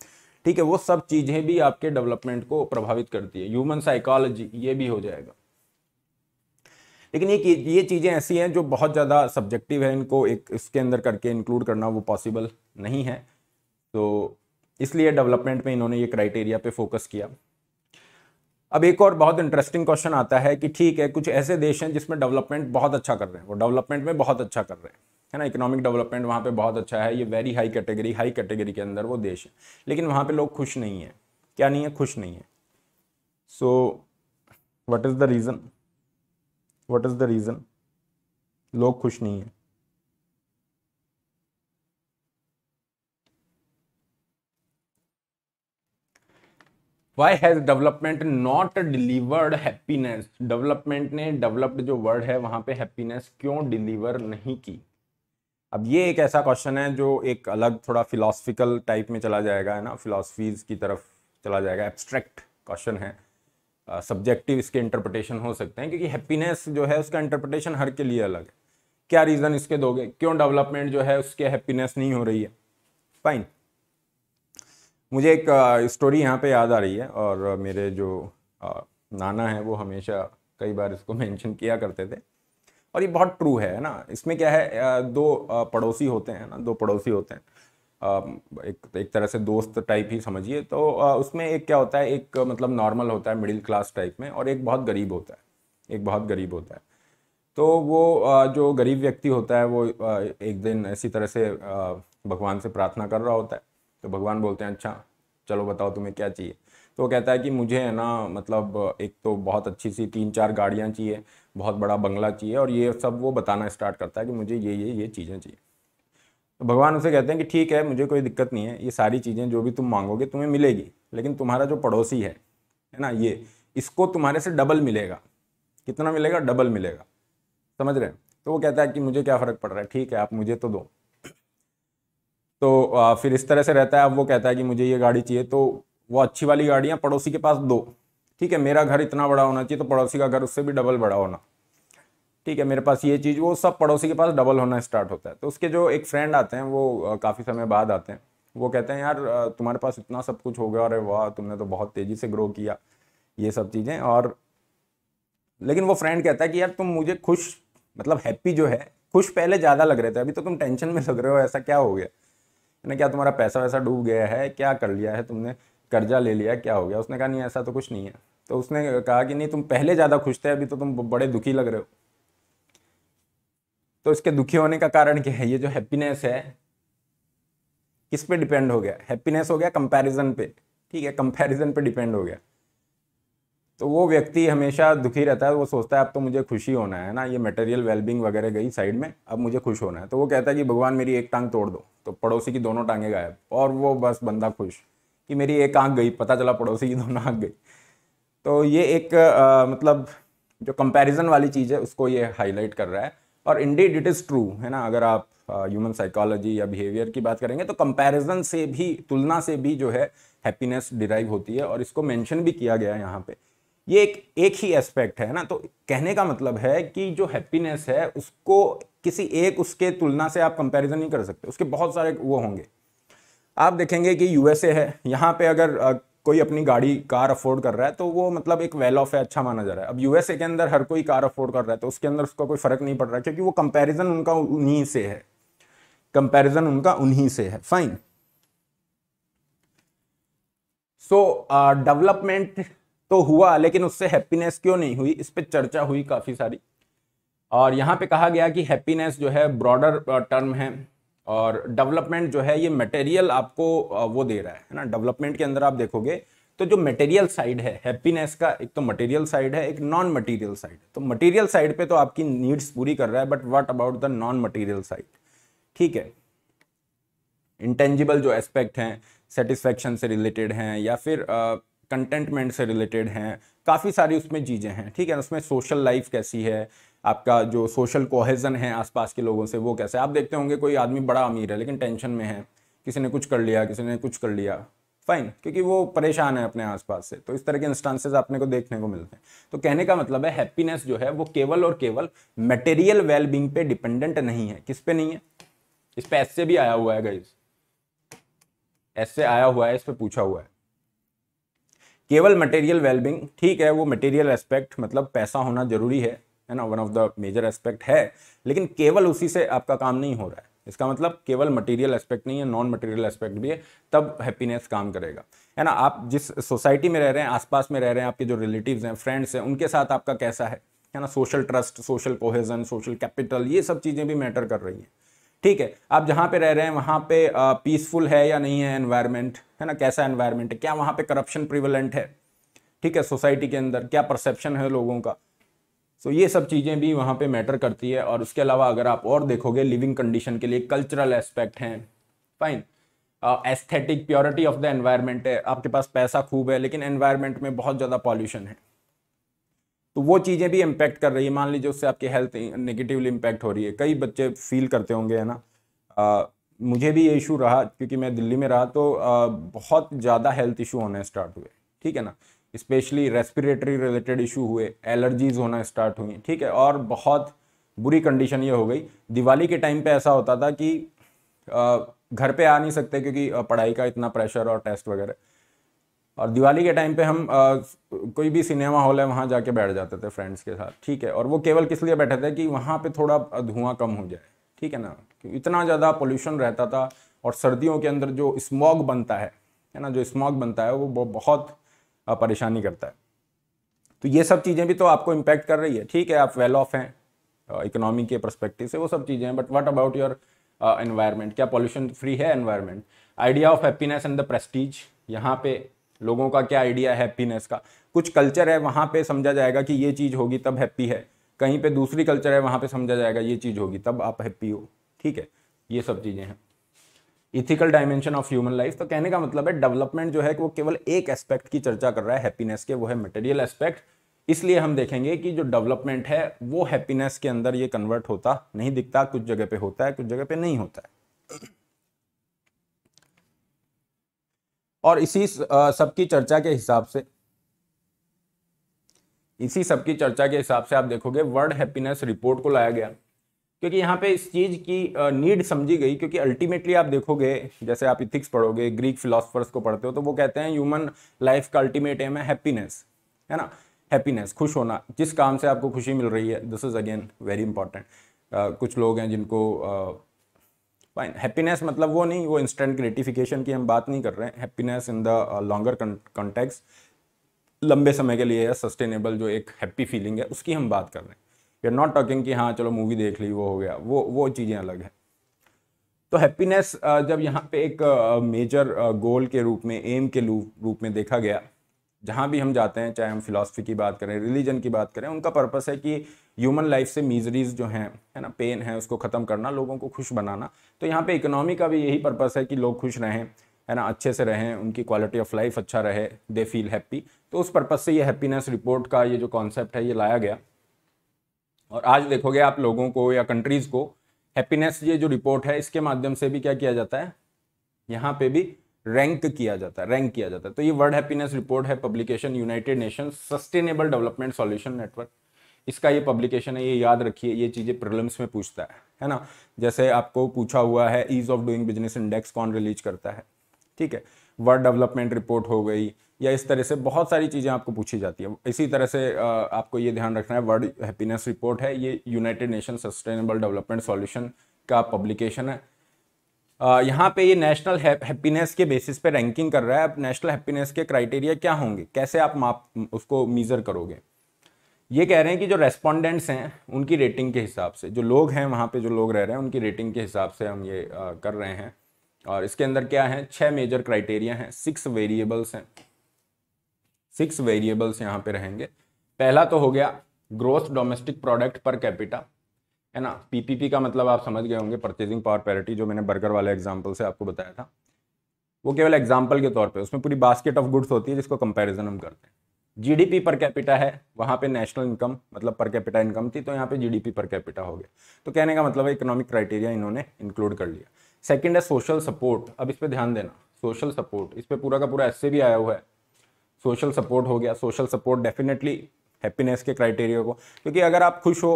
ठीक है वो सब चीज़ें भी आपके डेवलपमेंट को प्रभावित करती है ह्यूमन साइकोलॉजी ये भी हो जाएगा लेकिन ये ये चीज़ें ऐसी हैं जो बहुत ज़्यादा सब्जेक्टिव है इनको एक इसके अंदर करके इंक्लूड करना वो पॉसिबल नहीं है तो इसलिए डेवलपमेंट में इन्होंने ये क्राइटेरिया पे फोकस किया अब एक और बहुत इंटरेस्टिंग क्वेश्चन आता है कि ठीक है कुछ ऐसे देश हैं जिसमें डेवलपमेंट बहुत अच्छा कर रहे हैं वो डेवलपमेंट में बहुत अच्छा कर रहे हैं है ना इकोनॉमिक डेवलपमेंट वहाँ पे बहुत अच्छा है ये very high category high category के अंदर वो देश है लेकिन वहाँ पे लोग खुश नहीं है क्या नहीं है खुश नहीं है so what is the reason what is the reason लोग खुश नहीं है why has development not delivered happiness? Development ने डेवलप्ड जो वर्ड है वहाँ पर हैप्पीनेस क्यों डिलीवर नहीं की अब ये एक ऐसा क्वेश्चन है जो एक अलग थोड़ा फिलोसफिकल टाइप में चला जाएगा है ना फिलोसफीज की तरफ चला जाएगा एब्स्ट्रैक्ट क्वेश्चन है सब्जेक्टिव इसके इंटरप्रिटेशन हो सकते हैं क्योंकि हैप्पीनेस जो है उसका इंटरप्रिटेशन हर के लिए अलग है क्या रीज़न इसके दोगे क्यों डेवलपमेंट जो है उसके हैप्पीनेस नहीं हो रही है फाइन मुझे एक स्टोरी यहाँ पे याद आ रही है और मेरे जो नाना है वो हमेशा कई बार इसको मेंशन किया करते थे और ये बहुत ट्रू है ना इसमें क्या है दो पड़ोसी होते हैं ना दो पड़ोसी होते हैं एक एक तरह से दोस्त टाइप ही समझिए तो उसमें एक क्या होता है एक मतलब नॉर्मल होता है मिडिल क्लास टाइप में और एक बहुत गरीब होता है एक बहुत गरीब होता है तो वो जो गरीब व्यक्ति होता है वो एक दिन ऐसी तरह से भगवान से प्रार्थना कर रहा होता है तो भगवान बोलते हैं अच्छा चलो बताओ तुम्हें क्या चाहिए तो वो कहता है कि मुझे है ना मतलब एक तो बहुत अच्छी सी तीन चार गाड़ियाँ चाहिए बहुत बड़ा बंगला चाहिए और ये सब वो बताना स्टार्ट करता है कि मुझे ये ये ये चीज़ें चाहिए तो भगवान उसे कहते हैं कि ठीक है मुझे कोई दिक्कत नहीं है ये सारी चीज़ें जो भी तुम मांगोगे तुम्हें मिलेगी लेकिन तुम्हारा जो पड़ोसी है है ना ये इसको तुम्हारे से डबल मिलेगा कितना मिलेगा डबल मिलेगा समझ रहे हैं तो वो कहता है कि मुझे क्या फ़र्क पड़ रहा है ठीक है आप मुझे तो दो तो फिर इस तरह से रहता है अब वो कहता है कि मुझे ये गाड़ी चाहिए तो वो अच्छी वाली गाड़ियाँ पड़ोसी के पास दो ठीक है मेरा घर इतना बड़ा होना चाहिए तो पड़ोसी का घर उससे भी डबल बड़ा होना ठीक है मेरे पास ये चीज़ वो सब पड़ोसी के पास डबल होना स्टार्ट होता है तो उसके जो एक फ्रेंड आते हैं वो काफ़ी समय बाद आते हैं वो कहते हैं यार तुम्हारे पास इतना सब कुछ हो गया अरे वाह तुमने तो बहुत तेज़ी से ग्रो किया ये सब चीज़ें और लेकिन वो फ्रेंड कहता है कि यार तुम मुझे खुश मतलब हैप्पी जो है खुश पहले ज़्यादा लग रहे थे अभी तो तुम टेंशन में लग रहे हो ऐसा क्या हो गया ना क्या तुम्हारा पैसा वैसा डूब गया है क्या कर लिया है तुमने कर्जा ले लिया क्या हो गया उसने कहा नहीं ऐसा तो कुछ नहीं है तो उसने कहा कि नहीं तुम पहले ज़्यादा खुश थे अभी तो तुम बड़े दुखी लग रहे हो तो इसके दुखी होने का कारण क्या है ये जो हैप्पीनेस है किस पे डिपेंड हो गया हैप्पीनेस हो गया कंपैरिजन पे ठीक है कंपैरिजन पे डिपेंड हो गया तो वो व्यक्ति हमेशा दुखी रहता है वो सोचता है अब तो मुझे खुशी होना है ना ये मटेरियल वेलबिंग वगैरह गई साइड में अब मुझे खुश होना है तो वो कहता है कि भगवान मेरी एक टांग तोड़ दो तो पड़ोसी की दोनों टांगे गायब और वो बस बंदा खुश कि मेरी एक आँख गई पता चला पड़ोसी की दोनों आँख गई तो ये एक आ, मतलब जो कंपैरिजन वाली चीज़ है उसको ये हाईलाइट कर रहा है और इंडीड इट इज़ ट्रू है ना अगर आप ह्यूमन साइकोलॉजी या बिहेवियर की बात करेंगे तो कंपैरिजन से भी तुलना से भी जो है हैप्पीनेस डिराइव होती है और इसको मेंशन भी किया गया है यहाँ पे ये एक एक ही एस्पेक्ट है ना तो कहने का मतलब है कि जो हैप्पीनेस है उसको किसी एक उसके तुलना से आप कंपैरिजन नहीं कर सकते उसके बहुत सारे वो होंगे आप देखेंगे कि यूएसए है यहाँ पे अगर कोई अपनी गाड़ी कार अफोर्ड कर रहा है तो वो मतलब एक वेल ऑफ है अच्छा माना जा रहा है अब यूएसए के अंदर हर कोई कार अफोर्ड कर रहा है तो उसके अंदर उसका कोई फर्क नहीं पड़ रहा क्योंकि वो कंपैरिजन उनका उन्हीं से है कंपैरिजन उनका उन्हीं से है फाइन सो डेवलपमेंट तो हुआ लेकिन उससे हैप्पीनेस क्यों नहीं हुई इस पर चर्चा हुई काफ़ी सारी और यहाँ पे कहा गया कि हैप्पीनेस जो है ब्रॉडर टर्म है और डेवलपमेंट जो है ये मटेरियल आपको वो दे रहा है ना डेवलपमेंट के अंदर आप देखोगे तो जो मटेरियल साइड है हैप्पीनेस का एक तो मटेरियल साइड है एक नॉन मटेरियल साइड तो मटेरियल साइड पे तो आपकी नीड्स पूरी कर रहा है but what about the non material side ठीक है इंटेंजिबल जो एस्पेक्ट हैं सेटिस्फेक्शन से रिलेटेड हैं या फिर कंटेंटमेंट uh, से रिलेटेड हैं काफ़ी सारी उसमें चीज़ें हैं ठीक है उसमें सोशल लाइफ कैसी है आपका जो सोशल कोहेजन है आसपास के लोगों से वो कैसे आप देखते होंगे कोई आदमी बड़ा अमीर है लेकिन टेंशन में है किसी ने कुछ कर लिया किसी ने कुछ कर लिया फाइन क्योंकि वो परेशान है अपने आसपास से तो इस तरह के इंस्टांसेस आपने को देखने को मिलते हैं तो कहने का मतलब है हैप्पीनेस जो है वो केवल और केवल मटेरियल वेलबींग पे डिपेंडेंट नहीं है किस पे नहीं है इस पे ऐसे भी आया हुआ है गाइज ऐसे आया हुआ है इस पे पूछा हुआ है केवल मटेरियल वेलबिंग ठीक है वो मटेरियल एस्पेक्ट मतलब पैसा होना जरूरी है है ना one of the major aspect है लेकिन केवल उसी से आपका काम नहीं हो रहा है इसका मतलब केवल मटेरियल एस्पेक्ट नहीं है नॉन मटेरियल एस्पेक्ट भी है तब हैप्पीनेस काम करेगा है ना आप जिस सोसाइटी में रह रहे हैं आसपास में रह रहे हैं आपके जो रिलेटिव्स हैं फ्रेंड्स हैं उनके साथ आपका कैसा है है ना social trust social cohesion social capital ये सब चीज़ें भी मैटर कर रही हैं ठीक है आप जहाँ पे रह रहे हैं वहाँ पे पीसफुल है या नहीं है एनवायरनमेंट है ना कैसा एनवायरनमेंट है क्या वहाँ पे करप्शन प्रिवलेंट है ठीक है सोसाइटी के अंदर क्या परसेप्शन है लोगों का सो ये सब चीज़ें भी वहाँ पे मैटर करती है और उसके अलावा अगर आप और देखोगे लिविंग कंडीशन के लिए कल्चरल एस्पेक्ट हैं fine aesthetic purity of the environment है आपके पास पैसा खूब है लेकिन एनवायरनमेंट में बहुत ज़्यादा पॉल्यूशन है तो वो चीज़ें भी इम्पैक्ट कर रही है मान लीजिए उससे आपकी हेल्थ नेगेटिवली इम्पैक्ट हो रही है कई बच्चे फील करते होंगे है ना आ, uh, मुझे भी ये इशू रहा क्योंकि मैं दिल्ली में रहा तो आ, uh, बहुत ज़्यादा हेल्थ इशू होने स्टार्ट हुए ठीक है ना स्पेशली रेस्पिरेटरी रिलेटेड इशू हुए एलर्जीज होना स्टार्ट हुई ठीक है और बहुत बुरी कंडीशन ये हो गई दिवाली के टाइम पे ऐसा होता था कि घर पे आ नहीं सकते क्योंकि पढ़ाई का इतना प्रेशर और टेस्ट वगैरह और दिवाली के टाइम पे हम आ, कोई भी सिनेमा हॉल है वहाँ जाके बैठ जाते थे फ्रेंड्स के साथ ठीक है और वो केवल किस लिए बैठे थे कि वहाँ पे थोड़ा धुआं कम हो जाए ठीक है ना इतना ज़्यादा पोल्यूशन रहता था और सर्दियों के अंदर जो स्मॉग बनता है है ना जो स्मॉग बनता है वो बहुत परेशानी करता है तो ये सब चीज़ें भी तो आपको इम्पैक्ट कर रही है ठीक है आप वेल ऑफ हैं इकोनॉमी के परस्पेक्टिव से वो सब चीज़ें हैं but what about your environment क्या पॉल्यूशन फ्री है environment idea of happiness and the prestige यहाँ पे लोगों का क्या आइडिया है हैप्पीनेस का कुछ कल्चर है वहाँ पे समझा जाएगा कि ये चीज़ होगी तब हैप्पी है कहीं पे दूसरी कल्चर है वहाँ पे समझा जाएगा ये चीज़ होगी तब आप हैप्पी हो ठीक है ये सब चीज़ें हैं ethical dimension of human life तो कहने का मतलब है डेवलपमेंट जो है कि वो केवल एक एस्पेक्ट की चर्चा कर रहा है हैप्पीनेस के वो है मटेरियल एस्पेक्ट इसलिए हम देखेंगे कि जो डेवलपमेंट है वो हैप्पीनेस के अंदर ये कन्वर्ट होता नहीं दिखता कुछ जगह पे होता है कुछ जगह पे नहीं होता है और इसी सबकी चर्चा के हिसाब से इसी सबकी चर्चा के हिसाब से आप देखोगे वर्ल्ड हैप्पीनेस रिपोर्ट को लाया गया क्योंकि यहाँ पे इस चीज़ की नीड समझी गई क्योंकि अल्टीमेटली आप देखोगे जैसे आप इथिक्स पढ़ोगे ग्रीक फिलोसफर्स को पढ़ते हो तो वो कहते हैं ह्यूमन लाइफ का अल्टीमेट एम है हैप्पीनेस है ना हैप्पीनेस खुश होना जिस काम से आपको खुशी मिल रही है this is again very important कुछ लोग हैं जिनको फाइन हैप्पीनेस मतलब वो नहीं वो इंस्टेंट ग्रेटिफिकेशन की हम बात नहीं कर रहे हैं happiness in the longer context लंबे समय के लिए या सस्टेनेबल जो एक हैप्पी फीलिंग है उसकी हम बात कर रहे हैं यू आर नॉट टॉकिंग कि हाँ चलो मूवी देख ली वो हो गया वो वो चीज़ें अलग हैं तो हैप्पीनेस जब यहाँ पे एक मेजर गोल के रूप में एम के रूप में देखा गया जहाँ भी हम जाते हैं चाहे हम फिलासफी की बात करें रिलीजन की बात करें उनका पर्पस है कि ह्यूमन लाइफ से मीजरीज जो हैं है ना पेन है उसको ख़त्म करना लोगों को खुश बनाना तो यहाँ पे इकोनॉमी का भी यही पर्पस है कि लोग खुश रहें है ना अच्छे से रहें उनकी क्वालिटी ऑफ लाइफ अच्छा रहे दे फील हैप्पी तो उस पर्पज़ से ये हैप्पीनेस रिपोर्ट का ये जो कॉन्सेप्ट है ये लाया गया और आज देखोगे आप लोगों को या कंट्रीज को हैप्पीनेस ये जो रिपोर्ट है इसके माध्यम से भी क्या किया जाता है यहाँ पे भी रैंक किया जाता है रैंक किया जाता है तो ये वर्ल्ड हैप्पीनेस रिपोर्ट है publication United Nation Sustainable Development Solution Network इसका ये पब्लिकेशन है ये याद रखिए ये चीज़ें प्रॉब्लम्स में पूछता है है ना जैसे आपको पूछा हुआ है ease of doing business index कौन रिलीज करता है ठीक है वर्ल्ड डेवलपमेंट रिपोर्ट हो गई या इस तरह से बहुत सारी चीज़ें आपको पूछी जाती है इसी तरह से आपको ये ध्यान रखना है वर्ल्ड हैप्पीनेस रिपोर्ट है ये United Nation Sustainable Development Solution का पब्लिकेशन है यहाँ पे ये नेशनल हैप्पीनेस के बेसिस पे रैंकिंग कर रहा है अब नेशनल हैप्पीनेस के क्राइटेरिया क्या होंगे कैसे आप माप उसको मीज़र करोगे ये कह रहे हैं कि जो रेस्पॉन्डेंट्स हैं उनकी रेटिंग के हिसाब से जो लोग हैं वहाँ पे जो लोग रह रहे हैं उनकी रेटिंग के हिसाब से हम ये कर रहे हैं और इसके अंदर क्या है छः मेजर क्राइटेरिया हैं सिक्स वेरिएबल्स हैं सिक्स वेरिएबल्स यहाँ पे रहेंगे पहला तो हो गया growth domestic product per capita है ना पीपीपी का मतलब आप समझ गए होंगे परचेजिंग पावर पैरिटी जो मैंने बर्गर वाले एग्जाम्पल से आपको बताया था वो केवल एग्जाम्पल के तौर पर उसमें पूरी बास्केट ऑफ गुड्स होती है जिसको कंपेरिजन हम करते हैं जीडीपी पर कैपिटा है वहाँ पे नेशनल इनकम मतलब पर कैपिटा इनकम थी तो यहाँ पे जीडीपी पर कैपिटा हो गया तो कहने का मतलब है इकोनॉमिक क्राइटेरिया इन्होंने इंक्लूड कर लिया सेकेंड है सोशल सपोर्ट अब इस पर ध्यान देना सोशल सपोर्ट इस पर पूरा का पूरा ऐसे भी आया हुआ है सोशल सपोर्ट हो गया सोशल सपोर्ट डेफिनेटली हैप्पीनेस के क्राइटेरिया को क्योंकि अगर आप खुश हो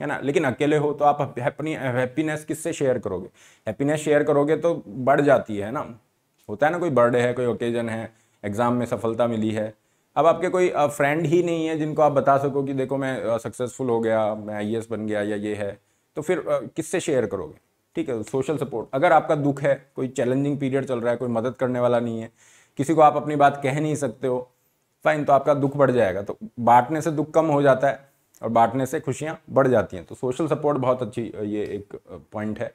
है ना लेकिन अकेले हो तो आप अपनी हैप्पीनेस किससे शेयर करोगे हैप्पीनेस शेयर करोगे तो बढ़ जाती है ना होता है ना कोई बर्थडे है कोई ओकेजन है एग्ज़ाम में सफलता मिली है अब आपके कोई फ्रेंड ही नहीं है जिनको आप बता सको कि देखो मैं सक्सेसफुल हो गया मैं आई बन गया या ये है तो फिर किससे शेयर करोगे ठीक है सोशल सपोर्ट अगर आपका दुख है कोई चैलेंजिंग पीरियड चल रहा है कोई मदद करने वाला नहीं है किसी को आप अपनी बात कह नहीं सकते हो फाइन तो आपका दुख बढ़ जाएगा तो बांटने से दुख कम हो जाता है और बांटने से खुशियाँ बढ़ जाती हैं तो सोशल सपोर्ट बहुत अच्छी ये एक पॉइंट है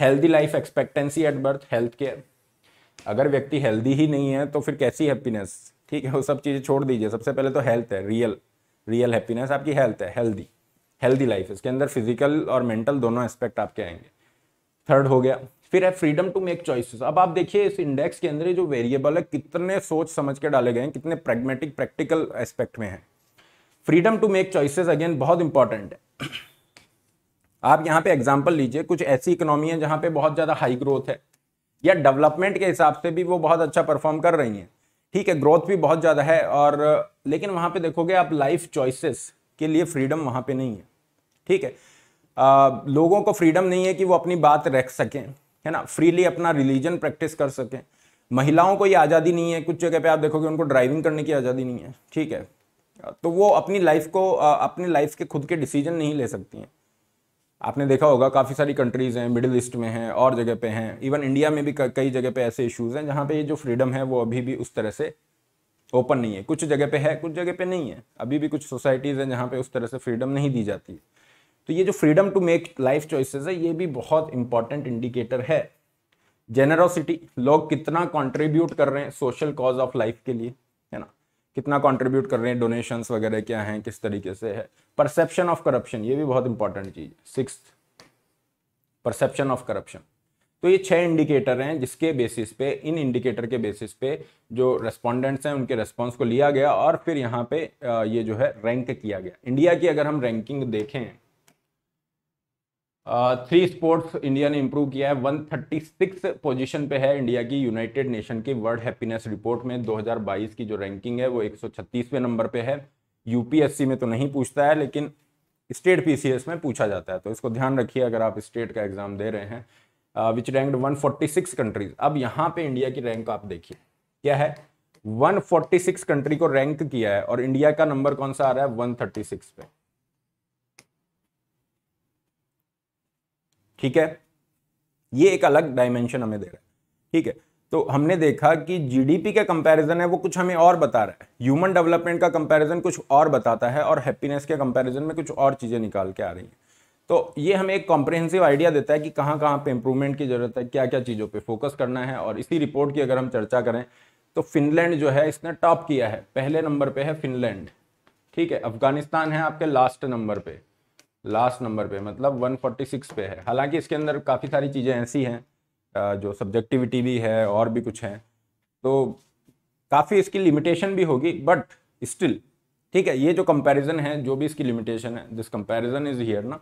healthy life expectancy at birth health care अगर व्यक्ति हेल्दी ही नहीं है तो फिर कैसी हैप्पीनेस ठीक है वो सब चीज़ें छोड़ दीजिए सबसे पहले तो हेल्थ है रियल रियल हैप्पीनेस आपकी हेल्थ है हेल्दी हेल्दी लाइफ इसके अंदर फिजिकल और मेंटल दोनों एस्पेक्ट आपके आएंगे थर्ड हो गया फिर है फ्रीडम टू मेक चॉइसेस अब आप देखिए इस इंडेक्स के अंदर जो वेरिएबल है कितने सोच समझ के डाले गए हैं कितने प्रेगमेटिक प्रैक्टिकल एस्पेक्ट में है freedom to make choices again बहुत इंपॉर्टेंट है आप यहां पे एग्जाम्पल लीजिए कुछ ऐसी इकोनॉमी है जहां पे बहुत ज़्यादा हाई ग्रोथ है या डेवलपमेंट के हिसाब से भी वो बहुत अच्छा परफॉर्म कर रही है ठीक है ग्रोथ भी बहुत ज़्यादा है और लेकिन वहां पे देखोगे आप लाइफ चॉइसेस के लिए फ्रीडम वहां पे नहीं है ठीक है आ, लोगों को फ्रीडम नहीं है कि वो अपनी बात रख सकें है ना फ्रीली अपना रिलीजन प्रैक्टिस कर सकें महिलाओं को ये आज़ादी नहीं है कुछ जगह पे आप देखोगे उनको ड्राइविंग करने की आज़ादी नहीं है ठीक है तो वो अपनी लाइफ को अपनी लाइफ के खुद के डिसीजन नहीं ले सकती हैं आपने देखा होगा काफ़ी सारी कंट्रीज़ हैं मिडिल ईस्ट में हैं और जगह पे हैं इवन इंडिया में भी कई जगह पे ऐसे इश्यूज़ हैं जहाँ पे ये जो फ्रीडम है वो अभी भी उस तरह से ओपन नहीं है कुछ जगह पे है कुछ जगह पे नहीं है अभी भी कुछ सोसाइटीज़ हैं जहाँ पे उस तरह से फ्रीडम नहीं दी जाती है तो ये जो freedom to make life choices है ये भी बहुत इंपॉर्टेंट इंडिकेटर है जेनरोसिटी लोग कितना कंट्रीब्यूट कर रहे हैं सोशल कॉज ऑफ लाइफ के लिए है ना कितना कंट्रीब्यूट कर रहे हैं डोनेशंस वगैरह क्या हैं किस तरीके से है परसेप्शन ऑफ करप्शन ये भी बहुत इंपॉर्टेंट चीज़ है सिक्स परसेप्शन ऑफ करप्शन तो ये छह इंडिकेटर हैं जिसके बेसिस पे इन इंडिकेटर के बेसिस पे जो रेस्पॉन्डेंट्स हैं उनके रेस्पॉन्स को लिया गया और फिर यहाँ पे ये जो है रैंक किया गया इंडिया की अगर हम रैंकिंग देखें थ्री स्पोर्ट्स इंडिया ने इम्प्रूव किया है वन थर्टी सिक्स पोजिशन पे है इंडिया की यूनाइटेड नेशन की वर्ल्ड हैप्पीनेस रिपोर्ट में 2022 की जो रैंकिंग है वो एक सौ छत्तीसवें नंबर पे है यूपीएससी में तो नहीं पूछता है लेकिन स्टेट पीसीएस में पूछा जाता है तो इसको ध्यान रखिए अगर आप स्टेट का एग्जाम दे रहे हैं विच रैंक्ड सिक्स कंट्रीज अब यहाँ पे इंडिया की रैंक आप देखिए क्या है 146 कंट्री को रैंक किया है और इंडिया का नंबर कौन सा आ रहा है 136 पे ठीक है ये एक अलग डायमेंशन हमें दे रहा है ठीक है तो हमने देखा कि जीडीपी का कंपैरिजन है वो कुछ हमें और बता रहा है ह्यूमन डेवलपमेंट का कंपैरिजन कुछ और बताता है और हैप्पीनेस के कंपैरिजन में कुछ और चीज़ें निकाल के आ रही हैं तो ये हमें एक कॉम्प्रिहेंसिव आइडिया देता है कि कहाँ कहाँ पे इंप्रूवमेंट की ज़रूरत है क्या क्या चीज़ों पर फोकस करना है और इसी रिपोर्ट की अगर हम चर्चा करें तो फिनलैंड जो है इसने टॉप किया है पहले नंबर पर है फिनलैंड ठीक है अफगानिस्तान है आपके लास्ट नंबर पर लास्ट नंबर पे मतलब 146 पे है हालांकि इसके अंदर काफ़ी सारी चीज़ें ऐसी हैं जो सब्जेक्टिविटी भी है और भी कुछ है तो काफ़ी इसकी लिमिटेशन भी होगी बट स्टिल ठीक है ये जो कंपैरिजन है जो भी इसकी लिमिटेशन है दिस कंपैरिजन इज हियर ना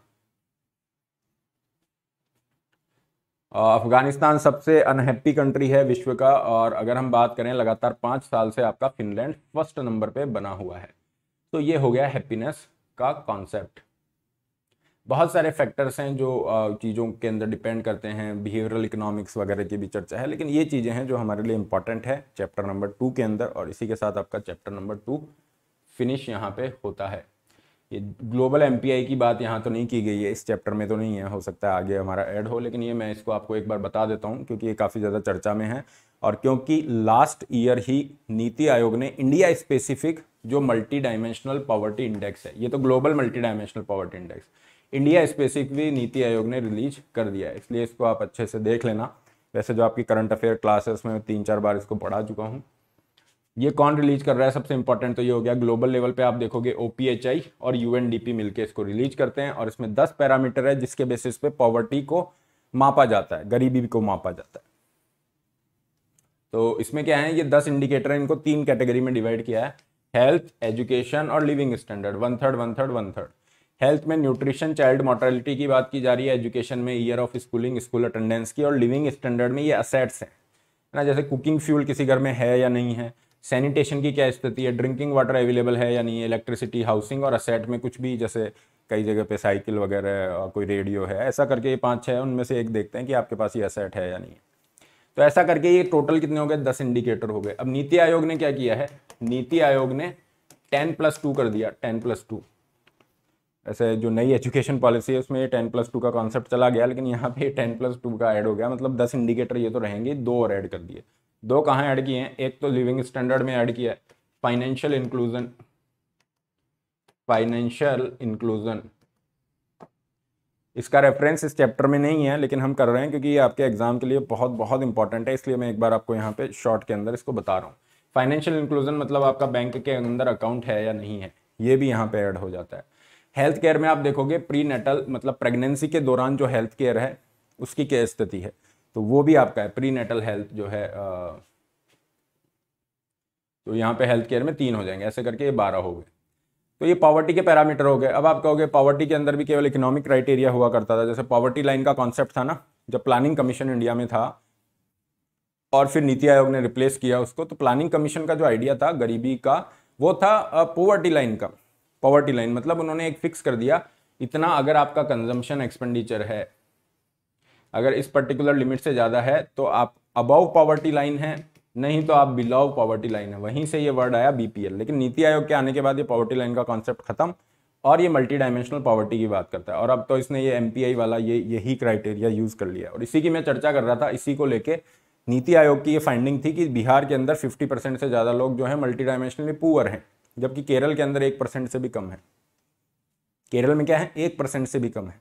अफगानिस्तान सबसे अनहैप्पी कंट्री है विश्व का और अगर हम बात करें लगातार पाँच साल से आपका फिनलैंड फर्स्ट नंबर पे बना हुआ है तो ये हो गया हैप्पीनेस का कॉन्सेप्ट बहुत सारे फैक्टर्स हैं जो चीज़ों के अंदर डिपेंड करते हैं बिहेवियरल इकोनॉमिक्स वगैरह की भी चर्चा है लेकिन ये चीज़ें हैं जो हमारे लिए इंपॉर्टेंट है चैप्टर नंबर टू के अंदर और इसी के साथ आपका चैप्टर नंबर टू फिनिश यहाँ पे होता है ये ग्लोबल एम की बात यहाँ तो नहीं की गई है इस चैप्टर में तो नहीं है हो सकता है आगे हमारा ऐड हो लेकिन ये मैं इसको आपको एक बार बता देता हूँ क्योंकि ये काफ़ी ज़्यादा चर्चा में है और क्योंकि लास्ट ईयर ही नीति आयोग ने इंडिया स्पेसिफिक जो मल्टी डायमेंशनल पॉवर्टी इंडेक्स है ये तो global multi dimensional poverty index India specifically NITI Aayog ने रिलीज कर दिया है इसलिए इसको आप अच्छे से देख लेना वैसे जो आपकी करंट अफेयर क्लासेस में तीन चार बार इसको पढ़ा चुका हूँ ये कौन रिलीज कर रहा है सबसे इंपॉर्टेंट तो ये हो गया ग्लोबल लेवल पे आप देखोगे ओ और यू मिलके इसको रिलीज करते हैं और इसमें दस पैरामीटर है जिसके बेसिस पे पॉवर्टी को मापा जाता है गरीबी को मापा जाता है तो इसमें क्या है ये दस इंडिकेटर इनको तीन कैटेगरी में डिवाइड किया है हेल्थ एजुकेशन और living standard one third one third one third health में न्यूट्रिशन चाइल्ड मोर्टेलिटी की बात की जा रही है एजुकेशन में year of schooling school attendance की और लिविंग स्टैंडर्ड में ये असेट्स हैं ना जैसे कुकिंग फ्यूल किसी घर में है या नहीं है सैनिटेशन की क्या स्थिति है ड्रिंकिंग वाटर अवेलेबल है या नहीं है इलेक्ट्रिसिटी हाउसिंग और असेट में कुछ भी जैसे कई जगह पे साइकिल वगैरह कोई रेडियो है ऐसा करके ये पाँच छः उनमें से एक देखते हैं कि आपके पास ये असेट है या नहीं है तो ऐसा करके ये टोटल कितने हो गए दस इंडिकेटर हो गए अब नीति आयोग ने क्या किया है नीति आयोग ने टेन प्लस टू कर दिया टेन प्लस टू ऐसे जो नई एजुकेशन पॉलिसी है उसमें टेन प्लस टू का कॉन्सेप्ट चला गया लेकिन यहाँ पे टेन प्लस टू का ऐड हो गया मतलब दस इंडिकेटर ये तो रहेंगे दो और ऐड कर दिए दो कहाँ ऐड किए हैं एक तो लिविंग स्टैंडर्ड में ऐड किया है फाइनेंशियल इंक्लूजन फाइनेंशियल इंक्लूजन इसका रेफरेंस इस चैप्टर में नहीं है लेकिन हम कर रहे हैं क्योंकि ये आपके एग्जाम के लिए बहुत बहुत इंपॉर्टेंट है इसलिए मैं एक बार आपको यहाँ पे शॉर्ट के अंदर इसको बता रहा हूँ फाइनेंशियल इंक्लूजन मतलब आपका बैंक के अंदर अकाउंट है या नहीं है ये भी यहाँ पे ऐड हो जाता है हेल्थ केयर में आप देखोगे प्री नेटल मतलब प्रेगनेंसी के दौरान जो हेल्थ केयर है उसकी क्या स्थिति है तो वो भी आपका है प्री नेटल हेल्थ जो है आ, तो यहाँ पे हेल्थ केयर में तीन हो जाएंगे ऐसे करके ये बारह हो गए तो ये पॉवर्टी के पैरामीटर हो गए अब आप कहोगे पॉवर्टी के अंदर भी केवल इकोनॉमिक क्राइटेरिया हुआ करता था जैसे पॉवर्टी लाइन का कॉन्सेप्ट था ना जब प्लानिंग कमीशन इंडिया में था और फिर नीति आयोग ने रिप्लेस किया उसको तो प्लानिंग कमीशन का जो आइडिया था गरीबी का वो था पोवर्टी लाइन का पॉवर्टी लाइन मतलब उन्होंने एक फिक्स कर दिया इतना अगर आपका कंजम्पशन एक्सपेंडिचर है अगर इस पर्टिकुलर लिमिट से ज़्यादा है तो आप अबव पॉवर्टी लाइन है नहीं तो आप बिलो पॉवर्टी लाइन है वहीं से ये वर्ड आया बीपीएल लेकिन नीति आयोग के आने के बाद ये पॉवर्टी लाइन का कॉन्सेप्ट खत्म और ये मल्टी डायमेंशनल पॉवर्टी की बात करता है और अब तो इसने ये एम वाला ये यही क्राइटेरिया यूज़ कर लिया और इसी की मैं चर्चा कर रहा था इसी को लेके नीति आयोग की ये फाइंडिंग थी कि बिहार के अंदर 50 परसेंट से ज़्यादा लोग जो है मल्टी डायमेंशनली पुअर हैं जबकि केरल के अंदर एक परसेंट से भी कम है केरल में क्या है एक परसेंट से भी कम है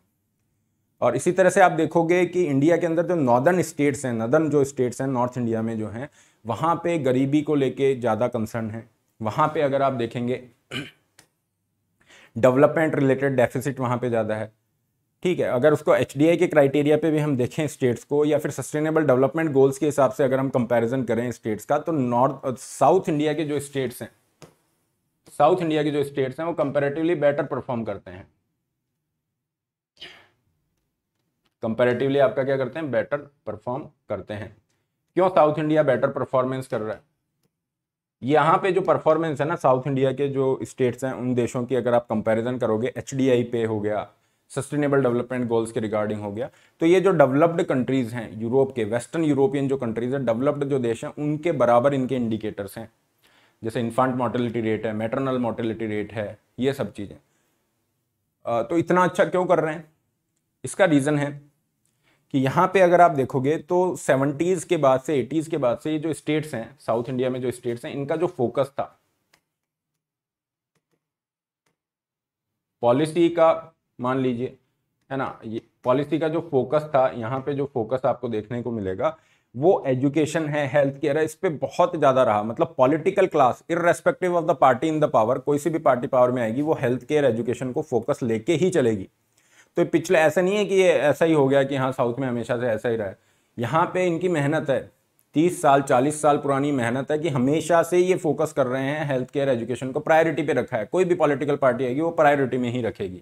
और इसी तरह से आप देखोगे कि इंडिया के अंदर जो नॉर्दर्न स्टेट्स हैं नॉर्दर्न जो स्टेट्स हैं नॉर्थ इंडिया में जो हैं वहाँ पे गरीबी को लेके ज़्यादा कंसर्न है वहाँ पे अगर आप देखेंगे डेवलपमेंट रिलेटेड डेफिसिट वहाँ पे ज़्यादा है ठीक है अगर उसको एच के क्राइटेरिया पे भी हम देखें स्टेट्स को या फिर सस्टेनेबल डेवलपमेंट गोल्स के हिसाब से अगर हम कंपैरिजन करें स्टेट्स का तो नॉर्थ साउथ इंडिया के जो स्टेट्स हैं साउथ इंडिया के जो स्टेट्स हैं वो कंपेरेटिवली बेटर परफॉर्म करते हैं कंपेरेटिवली आपका क्या करते हैं बेटर परफॉर्म करते हैं क्यों साउथ इंडिया बेटर परफॉर्मेंस कर रहा है यहाँ पे जो परफॉर्मेंस है ना साउथ इंडिया के जो स्टेट्स हैं उन देशों की अगर आप कंपैरिजन करोगे एच पे हो गया सस्टेनेबल डेवलपमेंट गोल्स के रिगार्डिंग हो गया तो ये जो डेवलप्ड कंट्रीज़ हैं यूरोप के वेस्टर्न यूरोपियन जो कंट्रीज़ हैं डेवलप्ड जो देश हैं उनके बराबर इनके इंडिकेटर्स हैं जैसे इन्फांट मोर्टेलिटी रेट है मेटरनल मोर्टेलिटी रेट है ये सब चीज़ें तो इतना अच्छा क्यों कर रहे हैं इसका रीज़न है कि यहाँ पे अगर आप देखोगे तो सेवेंटीज़ के बाद से एटीज़ के बाद से ये जो स्टेट्स हैं साउथ इंडिया में जो स्टेट्स हैं इनका जो फोकस था पॉलिसी का मान लीजिए है ना ये पॉलिसी का जो फोकस था यहाँ पे जो फोकस आपको देखने को मिलेगा वो एजुकेशन है हेल्थ केयर है इस पर बहुत ज़्यादा रहा मतलब political class irrespective of the party in the power कोई सी भी पार्टी पावर में आएगी वो हेल्थ केयर एजुकेशन को फोकस लेके ही चलेगी तो पिछले ऐसा नहीं है कि ये ऐसा ही हो गया कि हाँ साउथ में हमेशा से ऐसा ही रहा है यहाँ पे इनकी मेहनत है तीस साल चालीस साल पुरानी मेहनत है कि हमेशा से ये फोकस कर रहे हैं हेल्थ केयर एजुकेशन को प्रायोरिटी पे रखा है कोई भी पॉलिटिकल पार्टी आएगी वो प्रायोरिटी में ही रखेगी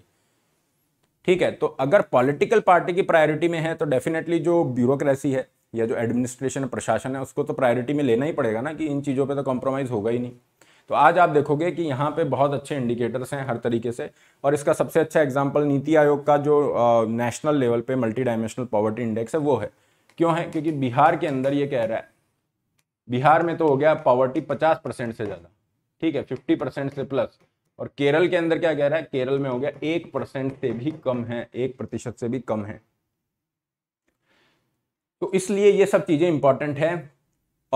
ठीक है तो अगर पॉलिटिकल पार्टी की प्रायोरिटी में है तो डेफिनेटली जो ब्यूरोक्रेसी है या जो एडमिनिस्ट्रेशन प्रशासन है उसको तो प्रायोरिटी में लेना ही पड़ेगा ना कि इन चीज़ों पे तो कॉम्प्रोमाइज़ होगा ही नहीं तो आज आप देखोगे कि यहाँ पे बहुत अच्छे इंडिकेटर्स हैं हर तरीके से और इसका सबसे अच्छा एग्जाम्पल नीति आयोग का जो नेशनल लेवल पर मल्टी डायमेंशनल पॉवर्टी इंडेक्स है वो है क्यों है क्योंकि बिहार के अंदर ये कह रहा है बिहार में तो हो गया पॉवर्टी पचास परसेंट से ज़्यादा ठीक है फिफ्टी परसेंट से प्लस और केरल के अंदर क्या कह रहा है केरल में हो गया एक परसेंट से भी कम है एक प्रतिशत से भी कम है तो इसलिए ये सब चीज़ें इंपॉर्टेंट हैं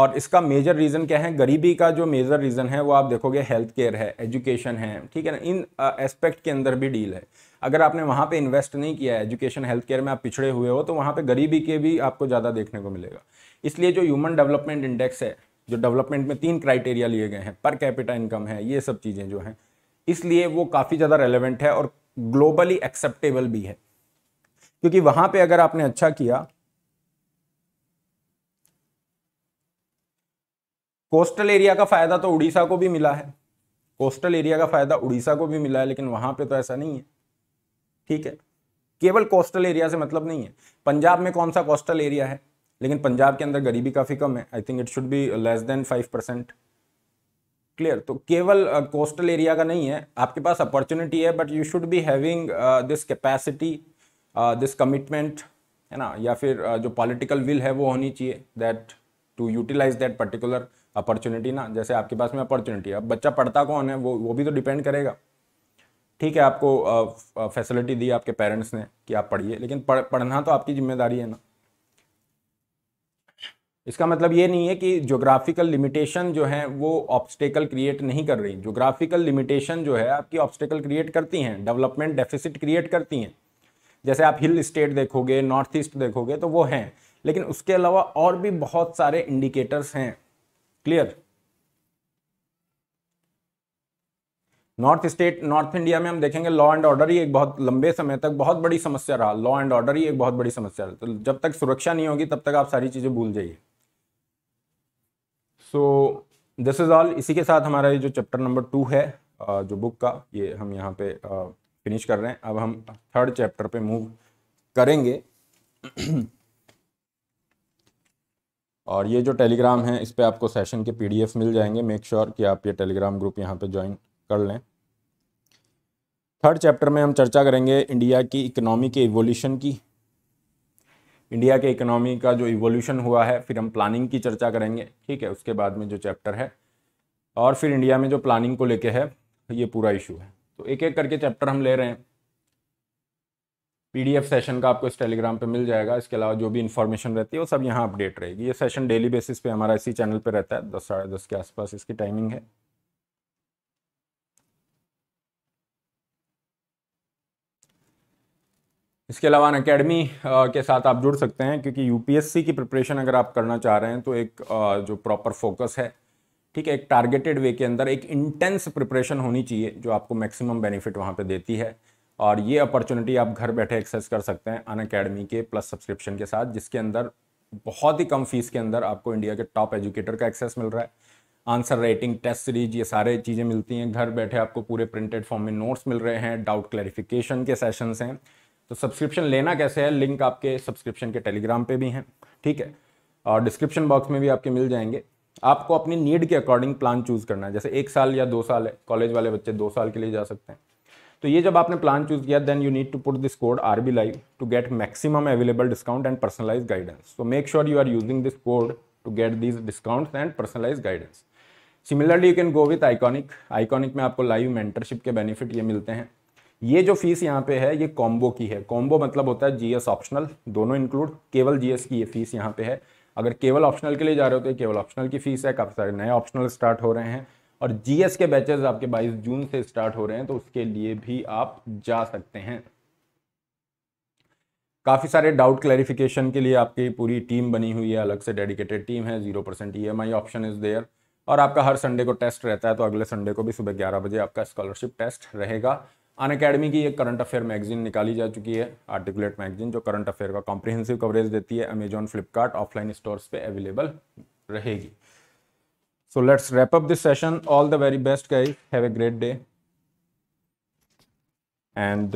और इसका मेजर रीज़न क्या है गरीबी का जो मेजर रीज़न है वो आप देखोगे हेल्थ केयर है एजुकेशन है ठीक है ना इन एस्पेक्ट के अंदर भी डील है अगर आपने वहाँ पे इन्वेस्ट नहीं किया है एजुकेशन हेल्थ केयर में आप पिछड़े हुए हो तो वहाँ पे गरीबी के भी आपको ज़्यादा देखने को मिलेगा इसलिए जो ह्यूमन डेवलपमेंट इंडेक्स है जो डेवलपमेंट में तीन क्राइटेरिया लिए गए हैं पर कैपिटा इनकम है ये सब चीज़ें जो हैं इसलिए वो काफ़ी ज़्यादा रेलिवेंट है और ग्लोबली एक्सेप्टेबल भी है क्योंकि वहाँ पर अगर आपने अच्छा किया कोस्टल एरिया का फायदा तो उड़ीसा को भी मिला है कोस्टल एरिया का फायदा उड़ीसा को भी मिला है लेकिन वहां पे तो ऐसा नहीं है ठीक है केवल कोस्टल एरिया से मतलब नहीं है पंजाब में कौन सा कोस्टल एरिया है लेकिन पंजाब के अंदर गरीबी काफ़ी कम है I think it should be less than five percent clear तो केवल कोस्टल uh, एरिया का नहीं है आपके पास अपॉर्चुनिटी है but you should be having this capacity this commitment है ना या फिर uh, जो पॉलिटिकल विल है वो होनी चाहिए that to utilize that particular opportunity ना जैसे आपके पास में अपॉर्चुनिटी है अब बच्चा पढ़ता कौन है वो वो भी तो डिपेंड करेगा ठीक है आपको फैसिलिटी दी आपके पेरेंट्स ने कि आप पढ़िए लेकिन पढ़ पढ़ना तो आपकी जिम्मेदारी है ना इसका मतलब ये नहीं है कि जोग्राफिकल लिमिटेशन जो है वो ऑब्स्टेकल क्रिएट नहीं कर रही जोग्राफिकल लिमिटेशन जो है आपकी ऑब्स्टेकल क्रिएट करती हैं डेवलपमेंट डेफिसिट क्रिएट करती हैं जैसे आप हिल स्टेट देखोगे नॉर्थ ईस्ट देखोगे तो वो हैं लेकिन उसके अलावा और भी बहुत सारे इंडिकेटर्स हैं clear north state north India में हम देखेंगे लॉ एंड ऑर्डर ही एक बहुत लंबे समय तक बहुत बड़ी समस्या रहा लॉ एंड ऑर्डर ही एक बहुत बड़ी समस्या रहा तो जब तक सुरक्षा नहीं होगी तब तक आप सारी चीज़ें भूल जाइए सो दिस इज़ ऑल इसी के साथ हमारा ये जो चैप्टर नंबर टू है जो बुक का ये हम यहाँ पे फिनिश कर रहे हैं अब हम थर्ड चैप्टर पे मूव करेंगे और ये जो टेलीग्राम है इस पर आपको सेशन के पीडीएफ मिल जाएंगे मेक श्योर sure कि आप ये टेलीग्राम ग्रुप यहाँ पे ज्वाइन कर लें थर्ड चैप्टर में हम चर्चा करेंगे इंडिया की इकोनॉमी के इवोल्यूशन की इंडिया के इकोनॉमी का जो इवोल्यूशन हुआ है फिर हम प्लानिंग की चर्चा करेंगे ठीक है उसके बाद में जो चैप्टर है और फिर इंडिया में जो प्लानिंग को लेके है ये पूरा इशू है तो एक एक करके चैप्टर हम ले रहे हैं पीडीएफ सेशन का आपको इस टेलीग्राम पे मिल जाएगा इसके अलावा जो भी इन्फॉर्मेशन रहती है वो सब यहाँ अपडेट रहेगी ये सेशन डेली बेसिस पे हमारा इसी चैनल पे रहता है दस साढ़े दस के आसपास इसकी टाइमिंग है इसके अलावा अन अकेडमी के साथ आप जुड़ सकते हैं क्योंकि यूपीएससी की प्रिपरेशन अगर आप करना चाह रहे हैं तो एक जो प्रॉपर फोकस है ठीक है एक टारगेटेड वे के अंदर एक इंटेंस प्रिपरेशन होनी चाहिए जो आपको मैक्सिमम बेनिफिट वहाँ पे देती है और ये अपॉर्चुनिटी आप घर बैठे एक्सेस कर सकते हैं अन अकेडमी के प्लस सब्सक्रिप्शन के साथ जिसके अंदर बहुत ही कम फीस के अंदर आपको इंडिया के टॉप एजुकेटर का एक्सेस मिल रहा है आंसर राइटिंग टेस्ट सीरीज ये सारे चीज़ें मिलती हैं घर बैठे आपको पूरे प्रिंटेड फॉर्म में नोट्स मिल रहे हैं डाउट क्लैरिफिकेशन के सेशंस हैं तो सब्सक्रिप्शन लेना कैसे है लिंक आपके सब्सक्रिप्शन के टेलीग्राम पे भी हैं ठीक है और डिस्क्रिप्शन बॉक्स में भी आपके मिल जाएंगे आपको अपनी नीड के अकॉर्डिंग प्लान चूज़ करना है जैसे एक साल या दो साल है कॉलेज वाले बच्चे दो साल के लिए जा सकते हैं तो ये जब आपने प्लान चूज किया then you need to put this code R B live to get maximum available discount and personalise guidance so make sure you are using this code to get these discount and personalise guidance similarly you can go with iconic iconic में आपको live mentorship के benefit ये मिलते हैं ये जो fees यहाँ पे है ये कॉम्बो की है कॉम्बो मतलब होता है जीएस ऑप्शनल दोनों इंक्लूड केवल जीएस की ये फीस यहाँ पे है अगर केवल ऑप्शनल के लिए जा रहे हो तो केवल ऑप्शनल की फीस है काफ़ी सारे नए ऑप्शनल स्टार्ट हो रहे हैं और जीएस के बैचेस आपके 22 जून से स्टार्ट हो रहे हैं तो उसके लिए भी आप जा सकते हैं काफ़ी सारे डाउट क्लैरिफिकेशन के लिए आपकी पूरी टीम बनी हुई है अलग से डेडिकेटेड टीम है zero percent E option is there और आपका हर संडे को टेस्ट रहता है तो अगले संडे को भी सुबह ग्यारह बजे आपका स्कॉलरशिप टेस्ट रहेगा अन अकेडमी की एक करंट अफेयर मैगजीन निकाली जा चुकी है आर्टिकुलेट मैगजीन जो करंट अफेयर का कॉम्प्रिहेंसिव कवरेज देती है अमेजॉन फ्लिपकार्ट ऑफलाइन स्टोर्स पे अवेलेबल रहेगी So let's wrap up this session. All the very best, guys. Have a great day. And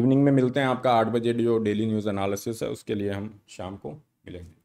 evening uh, में मिलते हैं आपका आठ बजे जो डेली न्यूज़ एनालिसिस है उसके लिए हम शाम को मिलेंगे